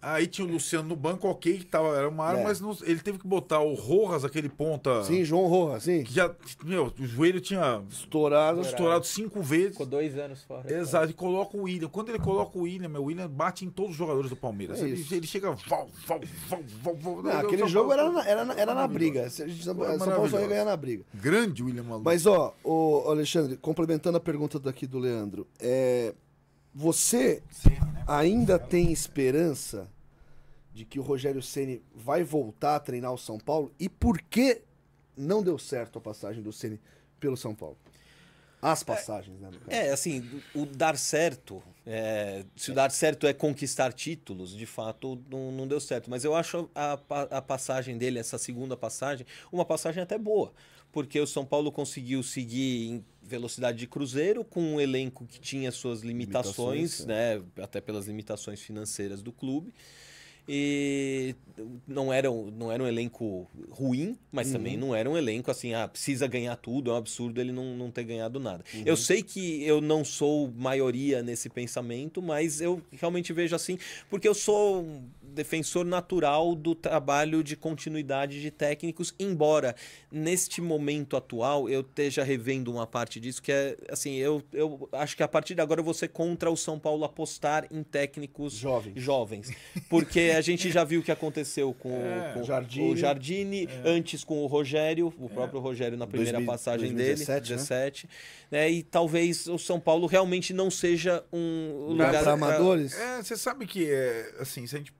Aí tinha o Luciano no banco, ok, que tava, era uma arma, é. mas não, ele teve que botar o Rojas, aquele ponta. Sim, João Rojas, sim. Que já, meu, o joelho tinha. Estourado. Estourado cinco vezes. Ficou dois anos fora. Exato, então. e coloca o William. Quando ele coloca o William, meu, o William bate em todos os jogadores do Palmeiras. É ele, ele, chega. Val, val, val, val, não, aquele jogo era, na, era, era na briga. A gente, São Paulo só ia ganhar na briga. Grande William Maluco. Mas, ó, o Alexandre, complementando a pergunta daqui do Leandro, é você né? ainda tem esperança de que o Rogério Ceni vai voltar a treinar o São Paulo? E por que não deu certo a passagem do Ceni pelo São Paulo? As é, passagens, é, né? É, assim, o dar certo, é, se o dar certo é conquistar títulos, de fato não, não deu certo. Mas eu acho a, a passagem dele, essa segunda passagem, uma passagem até boa porque o São Paulo conseguiu seguir em velocidade de cruzeiro com um elenco que tinha suas limitações, limitações né? É. até pelas limitações financeiras do clube. E não era, não era um elenco ruim, mas uhum. também não era um elenco assim, ah, precisa ganhar tudo, é um absurdo ele não, não ter ganhado nada. Uhum. Eu sei que eu não sou maioria nesse pensamento, mas eu realmente vejo assim, porque eu sou defensor natural do trabalho de continuidade de técnicos, embora neste momento atual eu esteja revendo uma parte disso, que é assim, eu, eu acho que a partir de agora eu vou ser contra o São Paulo apostar em técnicos jovens. jovens porque a gente já viu o que aconteceu com, é, com Jardine, o Jardine, é. antes com o Rogério, o é. próprio Rogério na primeira 2000, passagem 2017, dele, 17, né? né? E talvez o São Paulo realmente não seja um lugar para amadores. É, é, você sabe que é assim, se a gente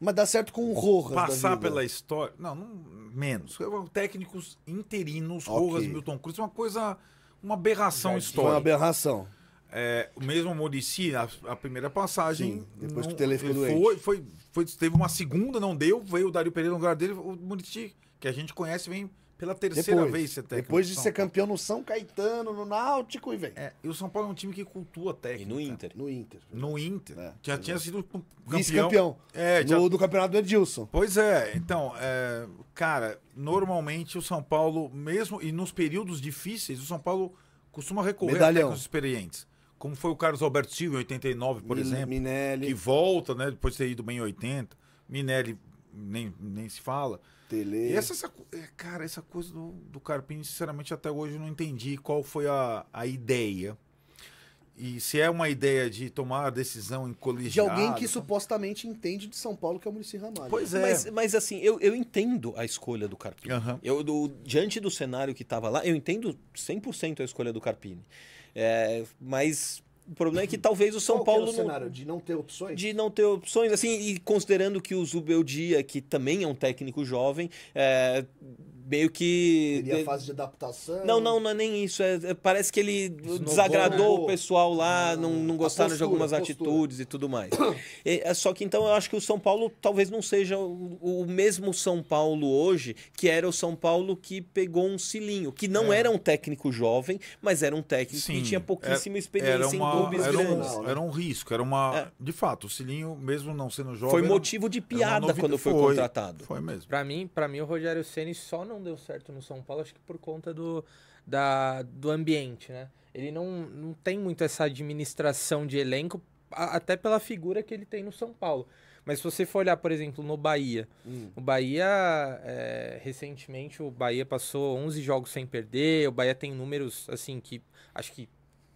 mas dá certo com o Rojas. Passar pela história. Não, não menos. Técnicos interinos, okay. Rojas, Milton Cruz, é uma coisa. Uma aberração Já, histórica. Foi uma aberração. É, o mesmo Murici, a, a, primeira passagem. Sim, depois não, que o telefone ficou Foi, foi, foi, teve uma segunda, não deu, veio o Dario Pereira no lugar dele. O Murici, que a gente conhece, vem pela terceira depois, vez você é técnico. Depois de ser campeão no São Caetano, no Náutico e vem. É, e o São Paulo é um time que cultua técnico. E no né? Inter. No Inter. No Inter. É, já é. tinha sido campeão. Vice-campeão. É, já... do campeonato do Edilson. Pois é. Então, é, cara, normalmente o São Paulo, mesmo e nos períodos difíceis, o São Paulo costuma recorrer Medalhão. a técnicos experientes. Como foi o Carlos Alberto Silva em 89, por Min exemplo. Minelli. Que volta, né? Depois de ter ido bem em 80. Minelli nem, nem se fala. Tele. E essa, essa, é, cara, essa coisa do, do Carpini, sinceramente, até hoje eu não entendi qual foi a, a ideia. E se é uma ideia de tomar decisão em colegiado... De alguém que supostamente entende de São Paulo, que é o Muricy Ramalho. Pois é. Mas, mas assim, eu, eu entendo a escolha do Carpini. Uhum. Eu, do, diante do cenário que estava lá, eu entendo 100% a escolha do Carpini. É, mas o problema é que talvez o São Qual Paulo. Que é o cenário não, de não ter opções? De não ter opções, assim, e considerando que o Zubeldia, que também é um técnico jovem, é, meio que. Teria a fase de adaptação? Não, não, não é nem isso. É, é parece que ele Snowball, né? desagradou né? o pessoal lá, ah, não, não gostaram postura, de algumas atitudes e tudo mais. é, só que então eu acho que o São Paulo talvez não seja o, o, mesmo São Paulo hoje, que era o São Paulo que pegou um cilinho, que não é. era um técnico jovem, mas era um técnico Sim, que tinha pouquíssima era, é, experiência era uma, em clubes era grandes. Um, era um risco, era uma. É. De fato, o cilinho, mesmo não sendo jovem. Foi motivo de piada quando foi, foi contratado. Foi mesmo. Pra mim, para mim, o Rogério Ceni só não não deu certo no São Paulo, acho que por conta do, da, do ambiente, né? Ele não, não tem muito essa administração de elenco, a, até pela figura que ele tem no São Paulo. Mas se você for olhar, por exemplo, no Bahia, hum. o Bahia, é, recentemente, o Bahia passou 11 jogos sem perder, o Bahia tem números, assim, que acho que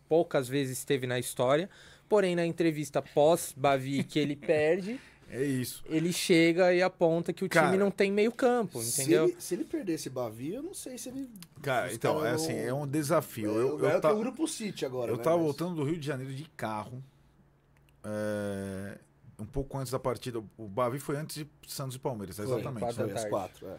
poucas vezes teve na história. Porém, na entrevista pós-Bavi, que ele perde, é isso. Ele chega e aponta que o cara, time não tem meio campo, entendeu? Se ele, se ele perder esse Bavi, eu não sei se ele. Cara, então, é assim, é um desafio. É, eu, eu, eu tá, o grupo City agora. Eu né, tava mas... voltando do Rio de Janeiro de carro. É, um pouco antes da partida. O Bavi foi antes de Santos e Palmeiras, foi, exatamente. Foi às quatro, é.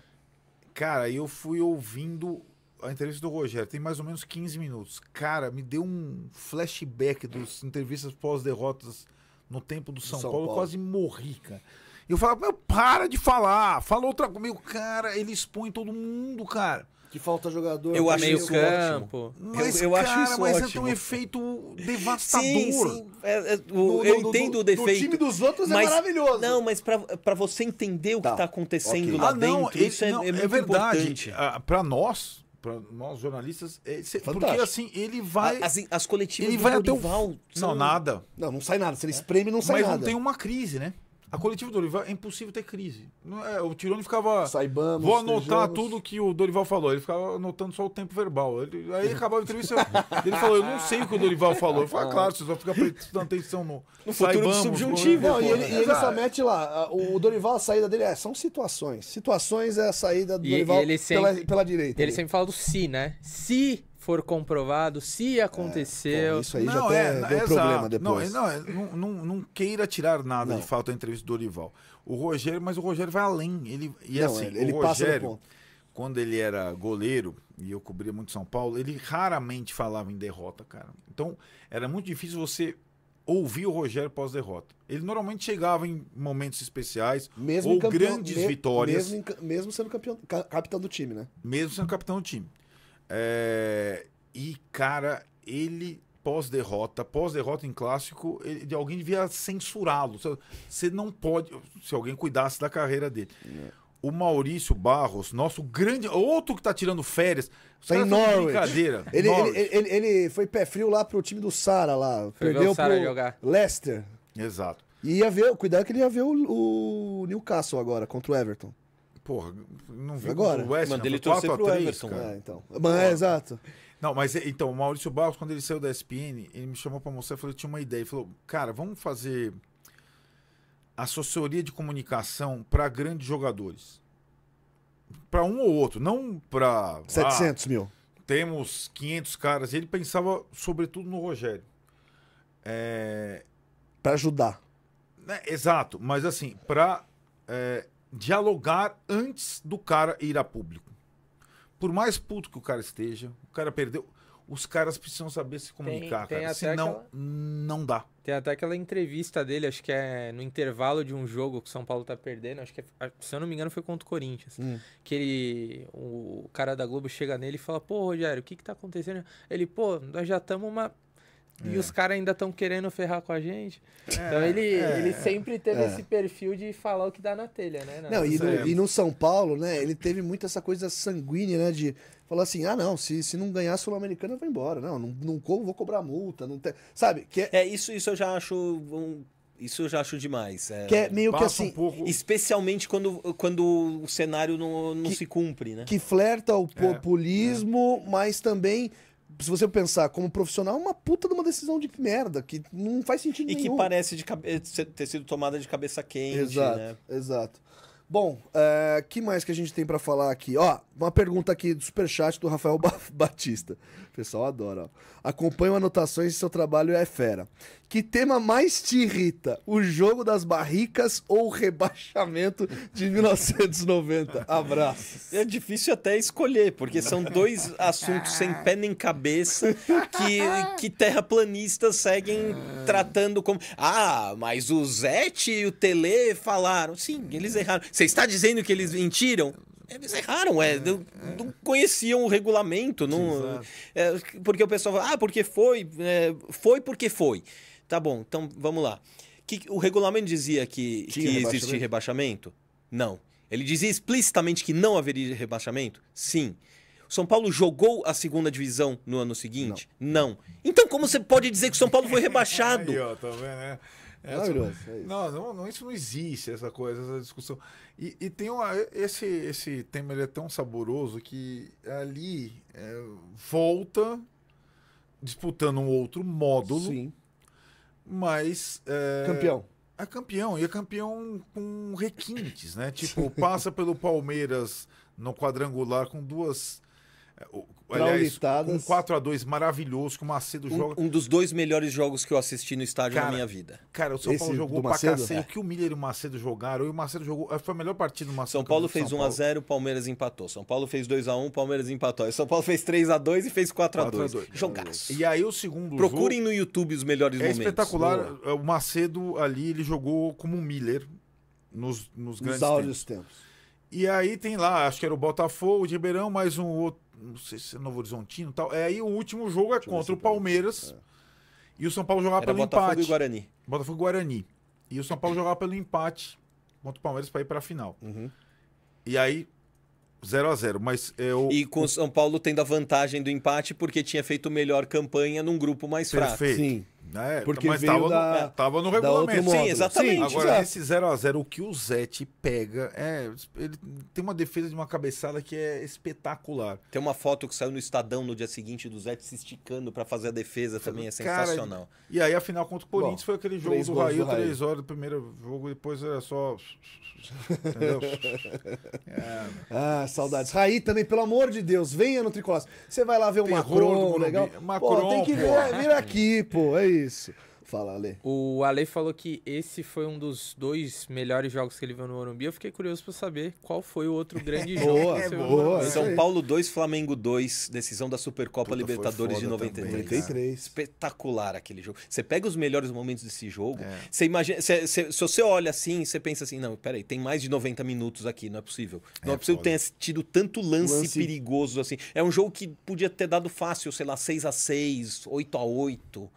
Cara, eu fui ouvindo a entrevista do Rogério, tem mais ou menos 15 minutos. Cara, me deu um flashback dos entrevistas pós-derrotas no tempo do São, São Paulo, Paulo. Eu quase morri, cara. Eu falava, meu, para de falar. Fala outra coisa. Meu, cara, ele expõe todo mundo, cara. Que falta jogador. Eu acho isso campo. ótimo. Mas, eu, eu cara, acho isso mas é ótimo. é um efeito devastador. Sim, sim. É, é, o, no, eu no, entendo o defeito. O time dos outros é mas, é maravilhoso. Não, mas para você entender o tá. que tá acontecendo okay. lá ah, não, dentro, ele, isso é, muito é, é verdade. Importante. Ah, pra nós, para nós jornalistas, é, cê, porque assim, ele vai. as, assim, as coletivas ele vai Dorival, até o... Não, nada. Não, não sai nada. Se ele espreme, não sai Mas nada. Mas não tem uma crise, né? A coletiva do Dorival é impossível ter crise. É, o Tirone ficava. Saibamos. Vou anotar sejamos. tudo que o Dorival falou. Ele ficava anotando só o tempo verbal. Ele, aí acabava a entrevista. ele falou: Eu não sei o que o Dorival falou. Eu falei: ah, claro, vocês vão ficar prestando atenção no. No futuro Saibamos, subjuntivo. Não, e ele, e ele só mete lá. O Dorival, a saída dele é: são situações. Situações é a saída do e, Dorival e sempre, pela, pela direita. Ele sempre fala do se, si, né? Se. Si for comprovado, se é, aconteceu. É, isso aí não, já até é, deu é, problema depois. Não, é, não, não, não queira tirar nada não. de falta da entrevista do Dorival. O Rogério, mas o Rogério vai além. Ele, e não, assim, ele, ele Rogério, quando ele era goleiro, e eu cobria muito São Paulo, ele raramente falava em derrota, cara. Então, era muito difícil você ouvir o Rogério pós-derrota. Ele normalmente chegava em momentos especiais mesmo ou campeão, grandes me, vitórias. Mesmo, mesmo sendo campeão, capitão do time, né? Mesmo sendo capitão do time. É, e, cara, ele pós-derrota, pós-derrota em clássico, ele, de alguém devia censurá-lo. Você não pode, se alguém cuidasse da carreira dele. É. O Maurício Barros, nosso grande. Outro que tá tirando férias. Tá em Norwich. Brincadeira. Ele, Norwich. Ele, ele, ele, foi pé frio lá pro time do Sara lá. Foi perdeu Sara pro jogar. Leicester. Exato. E ia ver, cuidado que ele ia ver o, o Newcastle agora contra o Everton. Porra, não vi Agora, o West Mano, né? ele trouxe pro Everton. É, então. Mas, é, exato. Não, mas então, o Maurício Barros, quando ele saiu da ESPN, ele me chamou pra mostrar, falou, eu tinha uma ideia. Ele falou, cara, vamos fazer assessoria de comunicação para grandes jogadores. Para um ou outro, não para... 700 ah, mil. Temos 500 caras. Ele pensava sobretudo no Rogério. É... Para ajudar. É, exato, mas assim, para é, dialogar antes do cara ir a público. Por mais puto que o cara esteja, o cara perdeu. Os caras precisam saber se comunicar, tem, tem cara. Senão, aquela... não dá. Tem até aquela entrevista dele, acho que é no intervalo de um jogo que o São Paulo tá perdendo. Acho que, é, ah, se eu não me engano, foi contra o Corinthians. Hum. Que ele. O cara da Globo chega nele e fala: Pô, Rogério, o que que tá acontecendo? Ele, pô, nós já estamos uma e os é. caras ainda estão querendo ferrar com a gente. É, então ele, é, ele sempre teve é. esse perfil de falar o que dá na telha, né? Não, não e, no, e, no, São Paulo, né? Ele teve muito essa coisa sanguínea, né? De falar assim, ah, não, se, se não ganhar Sul-Americana, eu vou embora. Não, não, não vou cobrar multa. Não tem Sabe? Que é, é... isso, isso eu já acho um... Isso eu já acho demais. É, que é meio que assim. Um pouco... Especialmente quando, quando o cenário não, não que, se cumpre, né? Que flerta o populismo, é, é. mas também se você pensar como profissional, é uma puta de uma decisão de merda, que não faz sentido e nenhum. E que parece de cabe... Eh, ter sido tomada de cabeça quente, exato, né? Exato. Bom, é, que mais que a gente tem para falar aqui? Ó, uma pergunta aqui do superchat do Rafael ba Batista. O pessoal adora, ó. Acompanho anotações e seu trabalho é fera. Que tema mais te irrita? O jogo das barricas ou o rebaixamento de 1990? Abraço. É difícil até escolher, porque são dois assuntos sem ah. pé nem cabeça que, que terraplanistas seguem tratando como. Ah, mas o Zete e o Tele falaram. Sim, eles erraram. Você está dizendo que eles mentiram? Eles erraram, é, é, não, é. conheciam o regulamento. Não, é, porque o pessoal fala, ah, porque foi, é, foi porque foi. Tá bom, então vamos lá. Que, o regulamento dizia que, que rebaixamento? existe rebaixamento? Não. Ele dizia explicitamente que não haveria rebaixamento? Sim. São Paulo jogou a segunda divisão no ano seguinte? Não. não. Então, como você pode dizer que o São Paulo foi rebaixado? Aí, ó, tá né? É Maravilhoso. É não, não, não, isso não existe, essa coisa, essa discussão. E, e tem uma, esse, esse tema é tão saboroso que ali é, volta disputando um outro módulo. Sim. Mas. É, campeão. É campeão, e é campeão com requintes, né? Tipo, passa pelo Palmeiras no quadrangular com duas é, aliás, um 4x2 maravilhoso que o Macedo um, joga. Um dos dois melhores jogos que eu assisti no estádio cara, na minha vida. Cara, o São Esse Paulo jogou pra cacete. O que o Miller e o Macedo jogaram, e o Macedo jogou. Eh, foi a melhor partida do Macedo. São Paulo fez 1x0, Palmeiras empatou. São Paulo fez 2x1, Palmeiras empatou. São Paulo fez 3x2 e fez 4x2. Jogaço. E aí o segundo Procurem jogo, no YouTube os melhores é momentos. É espetacular. Boa. É, o Macedo ali, ele jogou como o Miller nos, nos grandes nos tempos. tempos. E aí tem lá, acho que era o Botafogo, o Ribeirão, mais um outro não sei se é Novo Horizontino e tal. É, aí o último jogo é Deixa contra o Palmeiras. É. E o São Paulo jogava Era pelo Botafogo empate. Botafogo e Guarani. Botafogo e Guarani. E o São Paulo jogava pelo empate contra o Palmeiras para ir para a final. Uhum. E aí 0 a 0 mas eu... É e com o São Paulo tendo a vantagem do empate porque tinha feito melhor campanha num grupo mais Perfeito. fraco. Perfeito. Sim. É, porque mas veio tava, da, no, é, tava no regulamento. Sim, exatamente. Sim, agora, esse 0x0, o que o Zete pega, é, ele tem uma defesa de uma cabeçada que é espetacular. Tem uma foto que saiu no Estadão no dia seguinte do Zete se esticando para fazer a defesa também, é sensacional. Cara, e aí, a final contra o Corinthians Bom, foi aquele jogo do Raio, três horas do primeiro jogo, depois era só... Entendeu? é. Ah, saudades. Raí também, pelo amor de Deus, venha no Tricolas. Você vai lá ver o Macron, legal. Macron, pô, tem que vir, vir aqui, pô, é isso. Isso. Fala, Ale. O Ale falou que esse foi um dos dois melhores jogos que ele viu no Morumbi. Eu fiquei curioso para saber qual foi o outro grande jogo. boa, que você boa. Viu São Paulo 2, Flamengo 2, decisão da Supercopa Puta, Libertadores de 93. 93. Espetacular aquele jogo. Você pega os melhores momentos desse jogo, é. você imagina, você, se você olha assim, você pensa assim, não, peraí, tem mais de 90 minutos aqui, não é possível. Não é, é possível que tenha tido tanto lance, lance, perigoso assim. É um jogo que podia ter dado fácil, sei lá, 6 a 6 8 a 8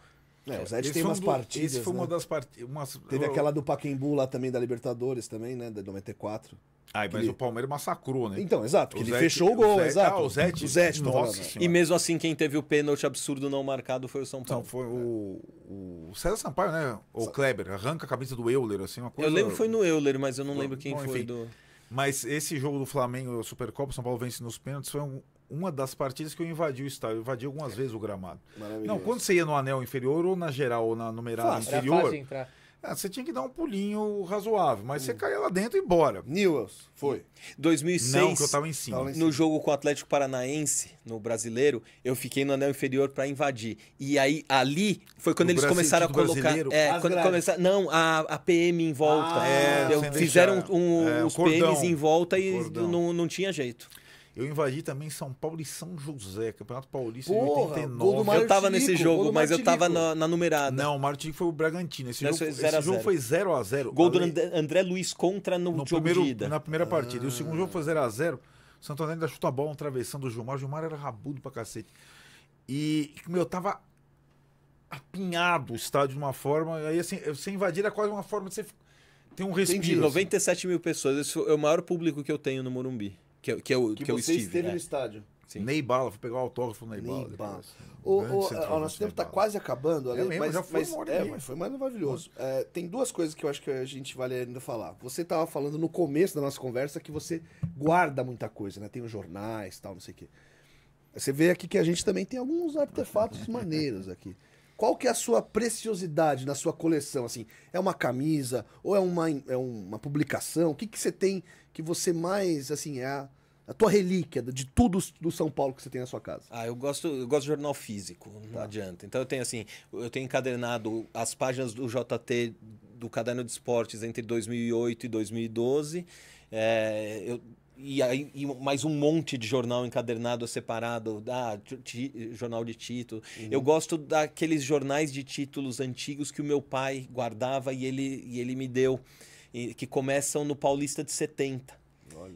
é, o zé tem umas um do, partidas. Esse foi né? uma das partidas. Teve eu... aquela do Paquembu lá também da Libertadores, também, né? Da 94. Ah, mas ele... o Palmeiras massacrou, né? Então, exato, que ele Zete, fechou o gol, o Zete, exato. Ah, o Zete. O Zete tá nossa e mesmo assim, quem teve o pênalti absurdo não marcado foi o São Paulo. Não, foi o, o César Sampaio, né? Ou o Kleber, arranca a cabeça do Euler, assim, uma coisa... Eu lembro que foi no Euler, mas eu não lembro quem enfim. foi do... Mas esse jogo do Flamengo, Supercopa, o São Paulo vence nos pênaltis, foi um, uma das partidas que eu invadi o estádio. Eu invadi algumas é. vezes o gramado. Não, quando você ia no anel inferior, ou na geral, ou na numerada Fácil. inferior. Era ah, você tinha que dar um pulinho razoável, mas hum. você cai lá dentro e bora. Newells, foi. 2006. Não, que eu tava em cima. Tava em cima. No jogo com o Atlético Paranaense, no Brasileiro, eu fiquei no anel inferior para invadir. E aí ali foi quando no eles começaram a colocar, é, quando começaram, não, a, a PM em volta. Ah, é, eu, fizeram um, é, os cordão, PMs em volta e não, não tinha jeito. Eu invadi também São Paulo e São José, Campeonato Paulista Porra, em 89. Eu tava nesse jogo, mas eu tava na, na numerada. Não, o Martinico foi o Bragantino. Esse, jogo, esse zero a jogo zero. foi 0x0. Gol do André Luiz contra no, no jogo primeiro, de ida. Na primeira partida. E o segundo jogo foi 0x0. Ah. Santo André ainda chuta a bola, um travessão do Gilmar. O Gilmar era rabudo pra cacete. E, meu, eu tava apinhado o estádio de uma forma. Aí, assim, você invadir era quase uma forma de você. ter Tem um respiro. Entendi, assim. 97 mil pessoas. Esse é o maior público que eu tenho no Morumbi. É, é que, que eu, que, que eu estive. esteve é. no estádio. Sim. Ney Bala, fui pegar o autógrafo do Ney, Ney Bala. O, o, o nosso tempo está quase acabando, Ale, é lembro, mas, já foi mas, uma hora é, mas foi maravilhoso. É, tem duas coisas que eu acho que a gente vale ainda falar. Você estava falando no começo da nossa conversa que você guarda muita coisa, né? Tem os jornais tal, não sei o quê. Você vê aqui que a gente também tem alguns artefatos maneiros aqui. Qual que é a sua preciosidade na sua coleção? Assim, é uma camisa ou é uma, é uma publicação? O que, que você tem que você mais, assim, é a a tua relíquia de tudo do São Paulo que você tem na sua casa? Ah, eu gosto, eu gosto de jornal físico, não tá. adianta. Então eu tenho assim, eu tenho encadernado as páginas do JT do Caderno de Esportes entre 2008 e 2012. É, eu, e, aí, e mais um monte de jornal encadernado separado, ah, jornal de título. Uhum. Eu gosto daqueles jornais de títulos antigos que o meu pai guardava e ele, e ele me deu, e, que começam no Paulista de 70.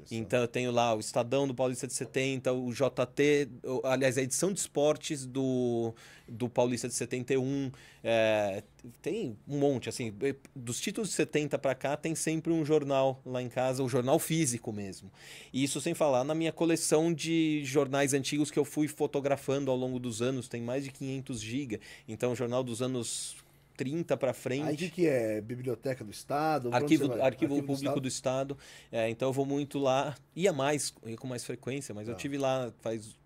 Então eu tenho lá o Estadão do Paulista de 70, o JT, aliás, a edição de esportes do, do Paulista de 71. É, tem um monte, assim. Dos títulos de 70 para cá, tem sempre um jornal lá em casa, o um jornal físico mesmo. E isso sem falar na minha coleção de jornais antigos que eu fui fotografando ao longo dos anos, tem mais de 500 GB Então, o jornal dos anos 30 para frente. Aí o que, que, é? Biblioteca do Estado? Arquivo, arquivo, arquivo, Público do Estado. Do Estado. É, então eu vou muito lá. Ia mais, ia com mais frequência, mas eu tá. tive lá faz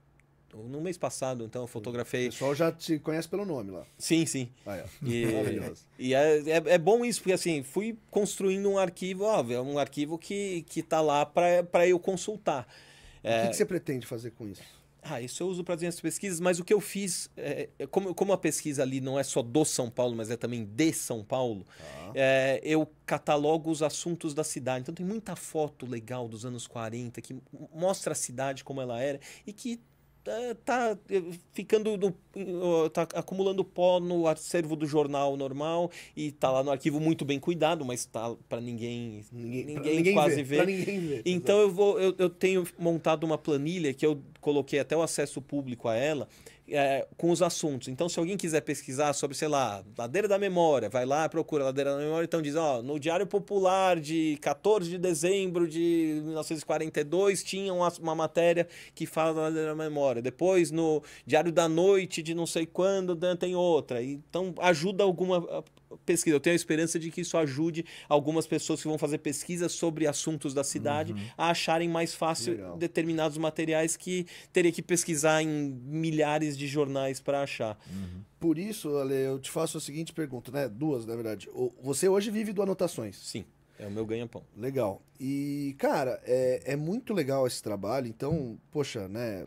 no mês passado, então eu fotografei. O pessoal já te conhece pelo nome lá. Sim, sim. Ah, é. E, Maravilhoso. E é, é, é, bom isso, porque assim, fui construindo um arquivo, óbvio, é um arquivo que, que tá lá para eu consultar. O é... que, que você pretende fazer com isso? Ah, isso eu uso para as minhas pesquisas, mas o que eu fiz, é, é, como, como a pesquisa ali não é só do São Paulo, mas é também de São Paulo, ah. é, eu catalogo os assuntos da cidade. Então tem muita foto legal dos anos 40 que mostra a cidade como ela era e que tá, tá eh, ficando tá acumulando pó no acervo do jornal normal e tá lá no arquivo muito bem cuidado mas tá para ninguém ninguém, ninguém, ninguém quase ver, ninguém ver. Tá então eu vou eu, eu tenho montado uma planilha que eu coloquei até o acesso público a ela é, com os assuntos. Então, se alguém quiser pesquisar sobre, sei lá, ladeira da memória, vai lá, procura ladeira da memória, então diz, ó, no Diário Popular de 14 de dezembro de 1942 tinha uma, uma matéria que fala da ladeira da memória. Depois, no Diário da Noite de não sei quando, tem outra. Então, ajuda alguma pesquisa. Eu tenho a esperança de que isso ajude algumas pessoas que vão fazer pesquisas sobre assuntos da cidade uhum. a acharem mais fácil Legal. determinados materiais que teria que pesquisar em milhares de jornais para achar. Uhum. Por isso, Ale, eu te faço a seguinte pergunta, né? Duas, na verdade. Você hoje vive do anotações. Sim. É o meu ganha-pão. Legal. E, cara, é, é muito legal esse trabalho. Então, poxa, né?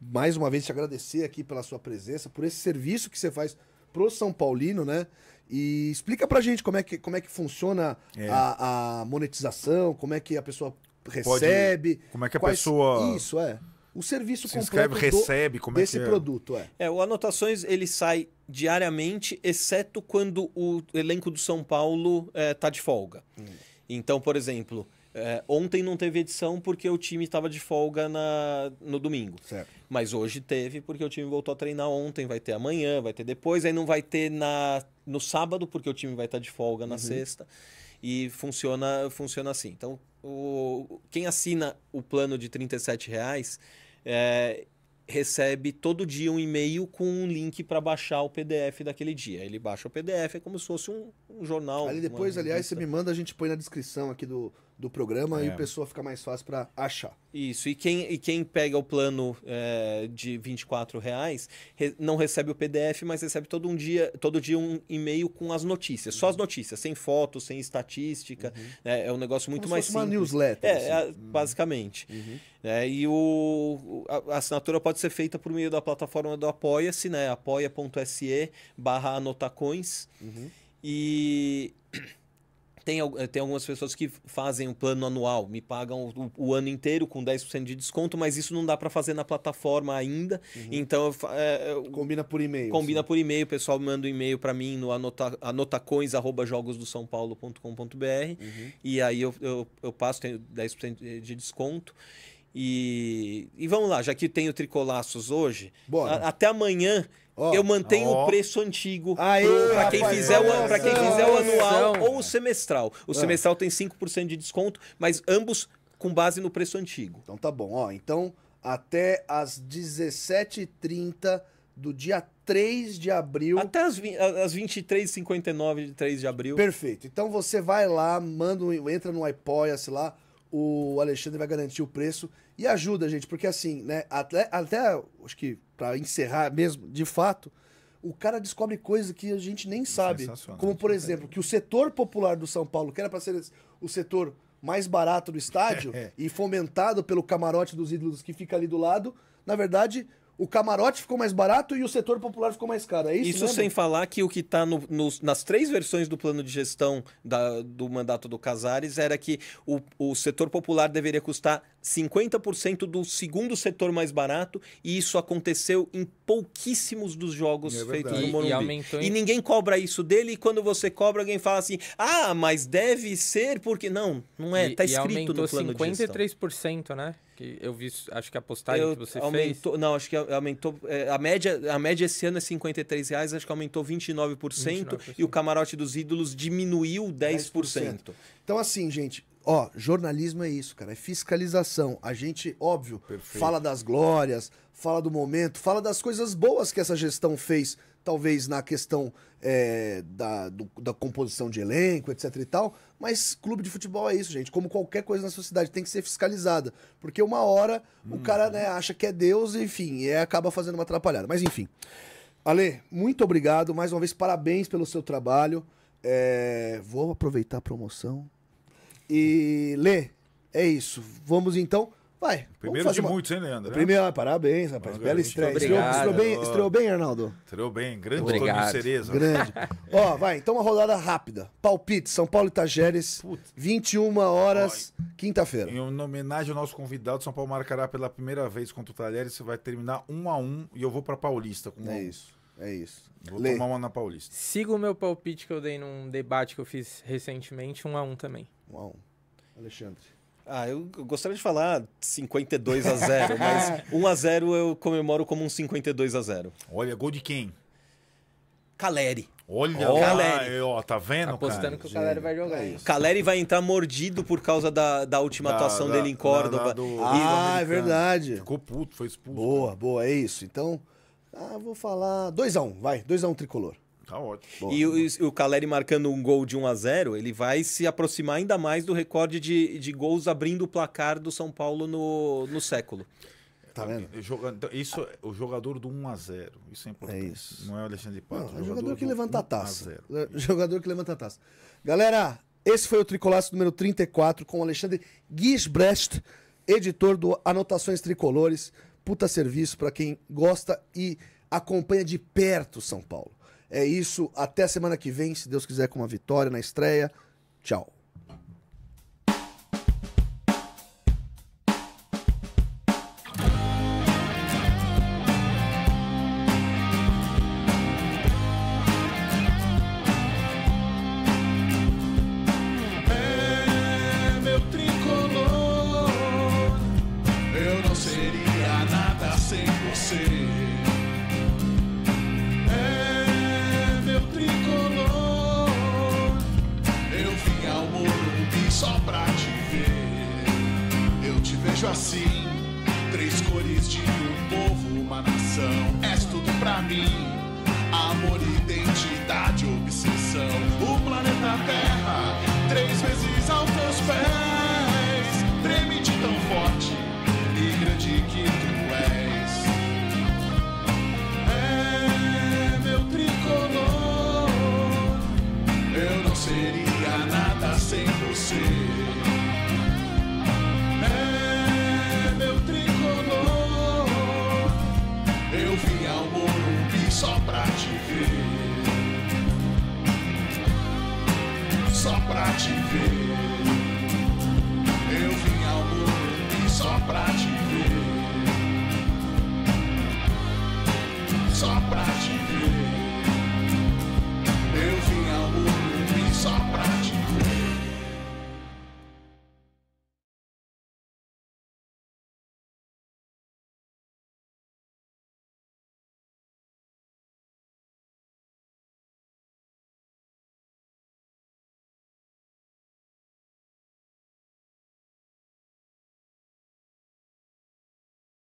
Mais uma vez te agradecer aqui pela sua presença, por esse serviço que você faz pro São Paulino, né? E explica pra gente como é que, como é que funciona é. A, a, monetização, como é que a pessoa recebe. Pode, como é que a quais, pessoa. Isso, é. O serviço se completo inscreve, do, recebe, como é desse é que é? produto, é. É, o Anotações ele sai diariamente, exceto quando o elenco do São Paulo é, tá de folga. Hum. Então, por exemplo, é, ontem não teve edição porque o time estava de folga na, no domingo. Certo. Mas hoje teve porque o time voltou a treinar ontem, vai ter amanhã, vai ter depois, aí não vai ter na, no sábado porque o time vai estar tá de folga na uhum. sexta. E funciona, funciona assim. Então, o, quem assina o plano de R$ reais é, recebe todo dia um e-mail com um link para baixar o PDF daquele dia. Ele baixa o PDF, é como se fosse um, um jornal. Ali depois, aliás, você me manda, a gente põe na descrição aqui do, do programa é. e o pessoal fica mais fácil para achar. Isso, e quem, e quem pega o plano é, de 24 reais re, não recebe o PDF, mas recebe todo um dia, todo dia um e-mail com as notícias. Uhum. Só as uhum. notícias, sem fotos, sem estatística. Uhum. É, é, um negócio muito Como mais se fosse simples. uma newsletter. É, assim. É, uhum. basicamente. Uhum. É, e o, a, a, assinatura pode ser feita por meio da plataforma do Apoia-se, né? apoia.se barra anotacões. Uhum. E tem, tem algumas pessoas que fazem um plano anual, me pagam o, o ano inteiro com 10% de desconto, mas isso não dá para fazer na plataforma ainda. Uhum. Então, é, eu, combina por e-mail. Combina assim. por e-mail, o pessoal manda um e-mail para mim no anota, anotacões@jogosdosaopaulo.com.br uhum. e aí eu, eu, eu passo tenho 10% de desconto. E, e vamos lá, já que tenho tricolaços hoje, a, até amanhã Oh, eu mantenho oh. o preço antigo para quem, fizer o, pra quem fizer o anual ou o semestral. O ah. semestral tem 5% de desconto, mas ambos com base no preço antigo. Então tá bom, ó. Então até às 17h30 do dia 3 de abril. Até as, as 23h59 de 3 de abril. Perfeito. Então você vai lá, manda um, entra no apoia-se lá, o Alexandre vai garantir o preço e ajuda, gente, porque assim, né, até, até acho que para encerrar mesmo, de fato, o cara descobre coisas que a gente nem sabe. Como, por exemplo, que o setor popular do São Paulo, que era para ser o setor mais barato do estádio é. e fomentado pelo camarote dos ídolos que fica ali do lado, na verdade, o camarote ficou mais barato e o setor popular ficou mais caro. É isso, isso né, sem falar que o que está no, nas três versões do plano de gestão da, do mandato do Casares era que o, o setor popular deveria custar 50% do segundo setor mais barato e isso aconteceu em pouquíssimos dos jogos é feitos no Morumbi. E, e, e, ninguém cobra isso dele e quando você cobra alguém fala assim: "Ah, mas deve ser porque não, não é, Está escrito no plano de gestão". 53%, né? que eu vi, acho que a postagem eu, que você aumentou, fez. Não, acho que aumentou. É, a, média, a média esse ano é 53 reais, acho que aumentou 29%, 29%. e o camarote dos ídolos diminuiu 10%. 10%. Então, assim, gente, ó, jornalismo é isso, cara, é fiscalização. A gente, óbvio, Perfeito. fala das glórias, fala do momento, fala das coisas boas que essa gestão fez talvez na questão é, da, do, da composição de elenco, etc e tal, mas clube de futebol é isso, gente, como qualquer coisa na sociedade, tem que ser fiscalizada, porque uma hora o uhum. cara né, acha que é Deus, enfim, e acaba fazendo uma atrapalhada, mas enfim. Ale, muito obrigado, mais uma vez, parabéns pelo seu trabalho, é, vou aproveitar a promoção e Lê, é isso, vamos então Vai. Primeiro de uma... muitos, hein, Leandro? Primeiro, ah, parabéns, rapaz. Bela tá estreia. Estreou, estreou, bem, estreou bem, Arnaldo? Estreou bem. Grande Obrigado. Toninho Cereza. Grande. Ó, vai. Então, uma rodada rápida. Palpite, São Paulo e Tajeres, 21 horas, quinta-feira. Em homenagem ao nosso convidado, São Paulo marcará pela primeira vez contra o Tajeres. Você vai terminar 1 a 1 e eu vou para Paulista. Com é um... isso. É isso. Vou Lê. tomar uma na Paulista. Siga o meu palpite que eu dei num debate que eu fiz recentemente, 1 a 1 também. 1 a 1 Alexandre. Ah, eu gostaria de falar 52 a 0, mas 1 a 0 eu comemoro como um 52 a 0. Olha, gol de quem? Caleri. Olha, oh, Caleri. ó, tá vendo, tá Apostando cara? que o Caleri vai jogar isso. Caleri vai entrar mordido por causa da, da última da, atuação da, dele em Córdoba. Do... ah, é verdade. Ficou puto, foi expulso. Boa, cara. Né? boa, é isso. Então, ah, vou falar 2 a 1, vai, 2 a 1 tricolor. Tá ótimo. e o, o Caleri marcando um gol de 1 a 0 ele vai se aproximar ainda mais do recorde de, de gols abrindo o placar do São Paulo no, no século. Tá então, vendo? Então, isso é o jogador do 1 a 0 Isso é importante. É isso. Não é o Alexandre Pato. Não, é é jogador, jogador que levanta a taça. A jogador que levanta a taça. Galera, esse foi o Tricolaço número 34 com o Alexandre Guisbrecht, editor do Anotações Tricolores. Puta serviço para quem gosta e acompanha de perto São Paulo. É isso. Até a semana que vem, se Deus quiser, com uma vitória na estreia. Tchau.